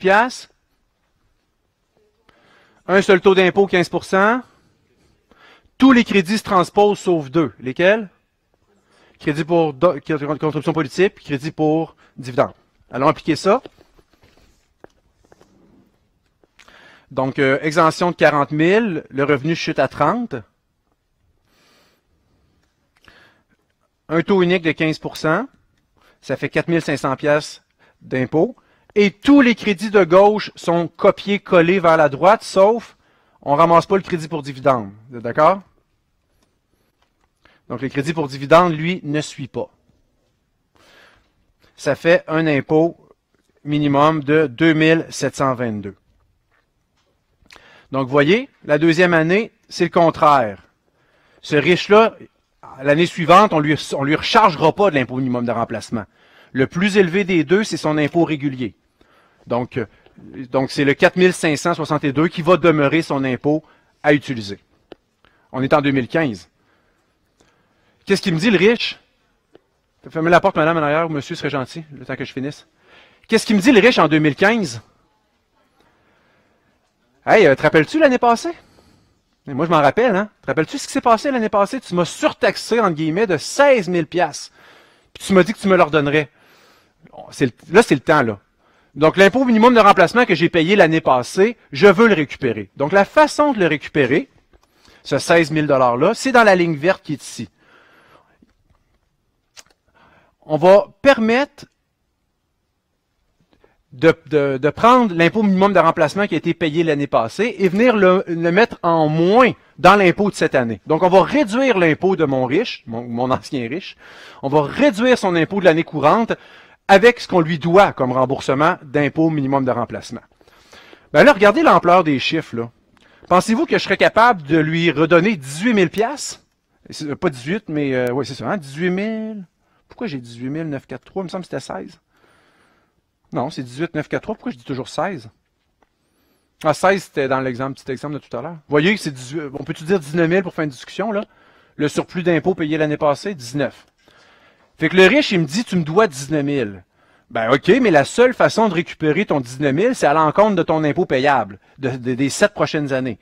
Speaker 1: Un seul taux d'impôt, 15 Tous les crédits se transposent sauf deux. Lesquels? Crédit pour construction politique, crédit pour dividende. Allons appliquer ça. Donc, euh, exemption de 40 000, le revenu chute à 30 un taux unique de 15 ça fait 4500 pièces d'impôt. Et tous les crédits de gauche sont copiés-collés vers la droite, sauf on ne ramasse pas le crédit pour dividende. D'accord? Donc, le crédit pour dividende, lui, ne suit pas. Ça fait un impôt minimum de 2722. Donc, vous voyez, la deuxième année, c'est le contraire. Ce riche-là, l'année suivante, on lui, on lui rechargera pas de l'impôt minimum de remplacement. Le plus élevé des deux, c'est son impôt régulier. Donc, euh, donc c'est le 4562 qui va demeurer son impôt à utiliser. On est en 2015. Qu'est-ce qu'il me dit, le riche? Fermez la porte, madame, en arrière, ou monsieur serait gentil, le temps que je finisse. Qu'est-ce qu'il me dit, le riche, en 2015? Hey, euh, te rappelles-tu l'année passée? moi, je m'en rappelle, hein. Te rappelles-tu ce qui s'est passé l'année passée? Tu m'as surtaxé, entre guillemets, de 16 000 Puis tu m'as dit que tu me le redonnerais. là, c'est le temps, là. Donc, l'impôt minimum de remplacement que j'ai payé l'année passée, je veux le récupérer. Donc, la façon de le récupérer, ce 16 000 $-là, c'est dans la ligne verte qui est ici. On va permettre de, prendre l'impôt minimum de remplacement qui a été payé l'année passée et venir le, mettre en moins dans l'impôt de cette année. Donc, on va réduire l'impôt de mon riche, mon, ancien riche. On va réduire son impôt de l'année courante avec ce qu'on lui doit comme remboursement d'impôt minimum de remplacement. Ben là, regardez l'ampleur des chiffres, Pensez-vous que je serais capable de lui redonner 18 000 piastres? Euh, pas 18, mais, euh, ouais, c'est ça, 18 hein? 000. Pourquoi j'ai 18 943? Il me semble que c'était 16. Non, c'est 18, 9, Pourquoi je dis toujours 16? Ah, 16, c'était dans l'exemple, petit exemple de tout à l'heure. voyez c'est 18. On peut-tu dire 19 000 pour faire une discussion, là? Le surplus d'impôts payé l'année passée, 19. Fait que le riche, il me dit, tu me dois 19 000. Ben, OK, mais la seule façon de récupérer ton 19 000, c'est à l'encontre de ton impôt payable des sept prochaines années.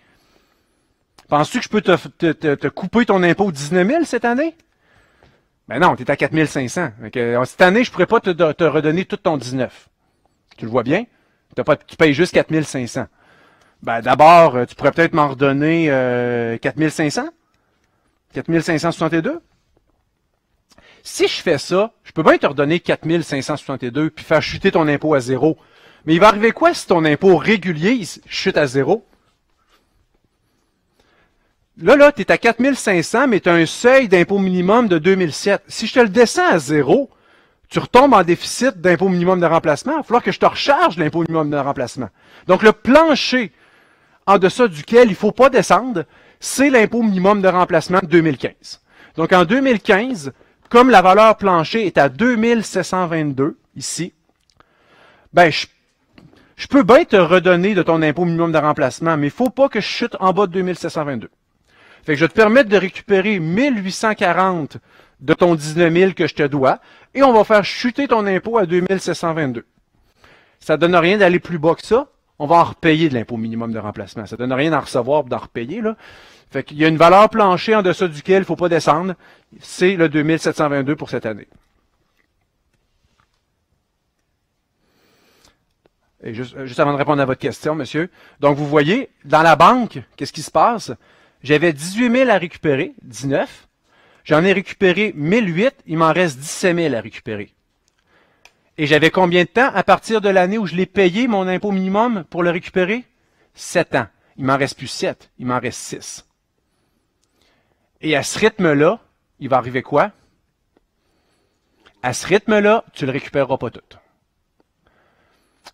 Speaker 1: Penses-tu que je peux te, te, couper ton impôt 19 000 cette année? Ben non, tu es à 4 500. Euh, cette année, je ne pourrais pas te, redonner tout ton 19. Tu le vois bien? pas, tu payes juste 4500. Ben, d'abord, euh, tu pourrais peut-être m'en redonner 500 4500? 4562? Si je fais ça, je peux bien te redonner 4562 puis faire chuter ton impôt à zéro. Mais il va arriver quoi si ton impôt régulier chute à zéro? Là, là, tu es à 4500, mais tu as un seuil d'impôt minimum de 2007. Si je te le descends à zéro, tu retombes en déficit d'impôt minimum de remplacement, il va falloir que je te recharge l'impôt minimum de remplacement. Donc, le plancher en deçà duquel il ne faut pas descendre, c'est l'impôt minimum de remplacement 2015. Donc, en 2015, comme la valeur plancher est à 2722, ici, ben, je, peux bien te redonner de ton impôt minimum de remplacement, mais il ne faut pas que je chute en bas de 2722. Fait que je vais te permettre de récupérer 1840 de ton 19 000 que je te dois et on va faire chuter ton impôt à 2 722. Ça ne donne rien d'aller plus bas que ça. On va en repayer de l'impôt minimum de remplacement. Ça ne donne rien à recevoir d'en repayer. Là. Fait qu'il y a une valeur planchée en dessous duquel il ne faut pas descendre. C'est le 2 722 pour cette année. juste, euh, juste, avant de répondre à votre question, monsieur. Donc, vous voyez, dans la banque, qu'est-ce qui se passe? J'avais 18 000 à récupérer, 19. J'en ai récupéré 1008, il m'en reste 17 000 à récupérer. Et j'avais combien de temps à partir de l'année où je l'ai payé, mon impôt minimum, pour le récupérer? 7 ans. Il m'en reste plus 7, il m'en reste 6. Et à ce rythme-là, il va arriver quoi? À ce rythme-là, tu ne le récupéreras pas tout.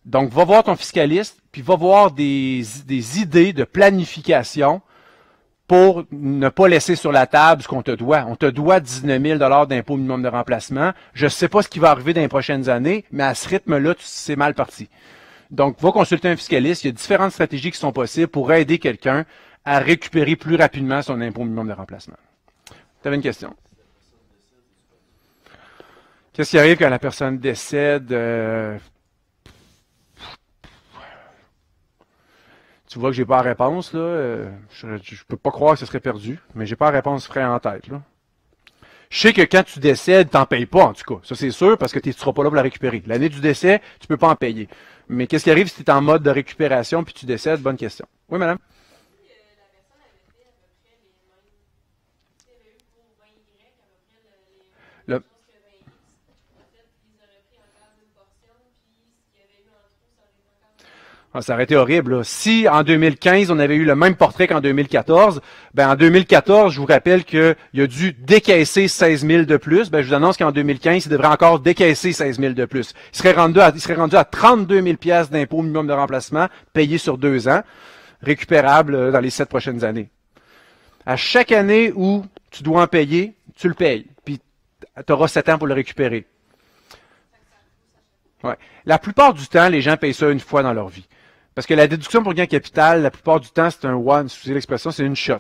Speaker 1: Donc, va voir ton fiscaliste, puis va voir des, des idées de planification pour ne pas laisser sur la table ce qu'on te doit. On te doit 19 000 d'impôt minimum de remplacement. Je ne sais pas ce qui va arriver dans les prochaines années, mais à ce rythme-là, c'est mal parti. Donc, va consulter un fiscaliste. Il y a différentes stratégies qui sont possibles pour aider quelqu'un à récupérer plus rapidement son impôt minimum de remplacement. Tu avais une question? Qu'est-ce qui arrive quand la personne décède? Euh, Tu vois que j'ai pas de réponse, là. Euh, je, ne peux pas croire que ce serait perdu, mais j'ai pas de réponse frais en tête, là. Je sais que quand tu décèdes, tu n'en payes pas, en tout cas. Ça, c'est sûr, parce que tu seras pas là pour la récupérer. L'année du décès, tu peux pas en payer. Mais qu'est-ce qui arrive si tu es en mode de récupération puis tu décèdes? Bonne question. Oui, madame? Le, Ah, ça aurait été horrible. Si en 2015, on avait eu le même portrait qu'en 2014, ben en 2014, je vous rappelle qu'il a dû décaisser 16 000 de plus. Ben, je vous annonce qu'en 2015, il devrait encore décaisser 16 000 de plus. Il serait rendu à, 32 000 d'impôt minimum de remplacement payé sur deux ans, récupérable euh, dans les sept prochaines années. À chaque année où tu dois en payer, tu le payes. Puis tu auras sept ans pour le récupérer. La plupart du temps, les gens payent ça une fois dans leur vie. Parce que la déduction pour gain capital, la plupart du temps, c'est un one, excusez l'expression, c'est une shot.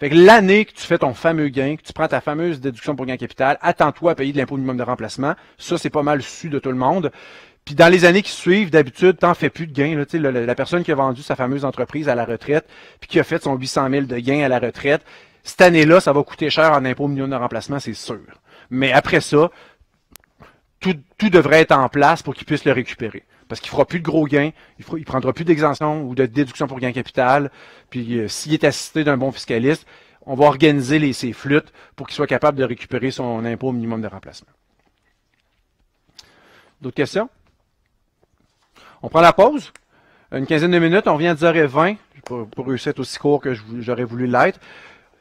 Speaker 1: Fait l'année que tu fais ton fameux gain, que tu prends ta fameuse déduction pour gain capital, attends-toi à payer de l'impôt minimum de remplacement. Ça, c'est pas mal su de tout le monde. Puis dans les années qui suivent, d'habitude, t'en fais plus de gains. la, personne qui a vendu sa fameuse entreprise à la retraite, puis qui a fait son 800 000 de gains à la retraite, cette année-là, ça va coûter cher en impôt minimum de remplacement, c'est sûr. Mais après ça, tout, devrait être en place pour qu'ils puissent le récupérer parce qu'il fera plus de gros gains, il, prendra plus d'exemption ou de déduction pour gain capital. Puis euh, s'il est assisté d'un bon fiscaliste, on va organiser ses flûtes pour qu'il soit capable de récupérer son impôt au minimum de remplacement. D'autres questions? On prend la pause. Une quinzaine de minutes, on vient à 10h20. Pour réussir aussi court que j'aurais voulu l'être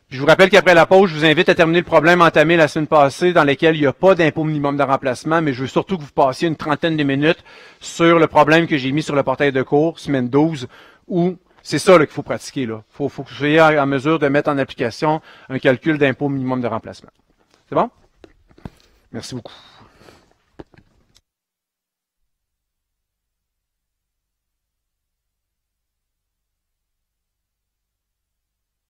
Speaker 1: je vous rappelle qu'après la pause, je vous invite à terminer le problème entamé la semaine passée dans lequel il n'y a pas d'impôt minimum de remplacement, mais je veux surtout que vous passiez une trentaine de minutes sur le problème que j'ai mis sur le portail de cours, semaine 12, où c'est ça qu'il faut pratiquer. Il faut, faut que vous soyez en mesure de mettre en application un calcul d'impôt minimum de remplacement. C'est bon? Merci beaucoup.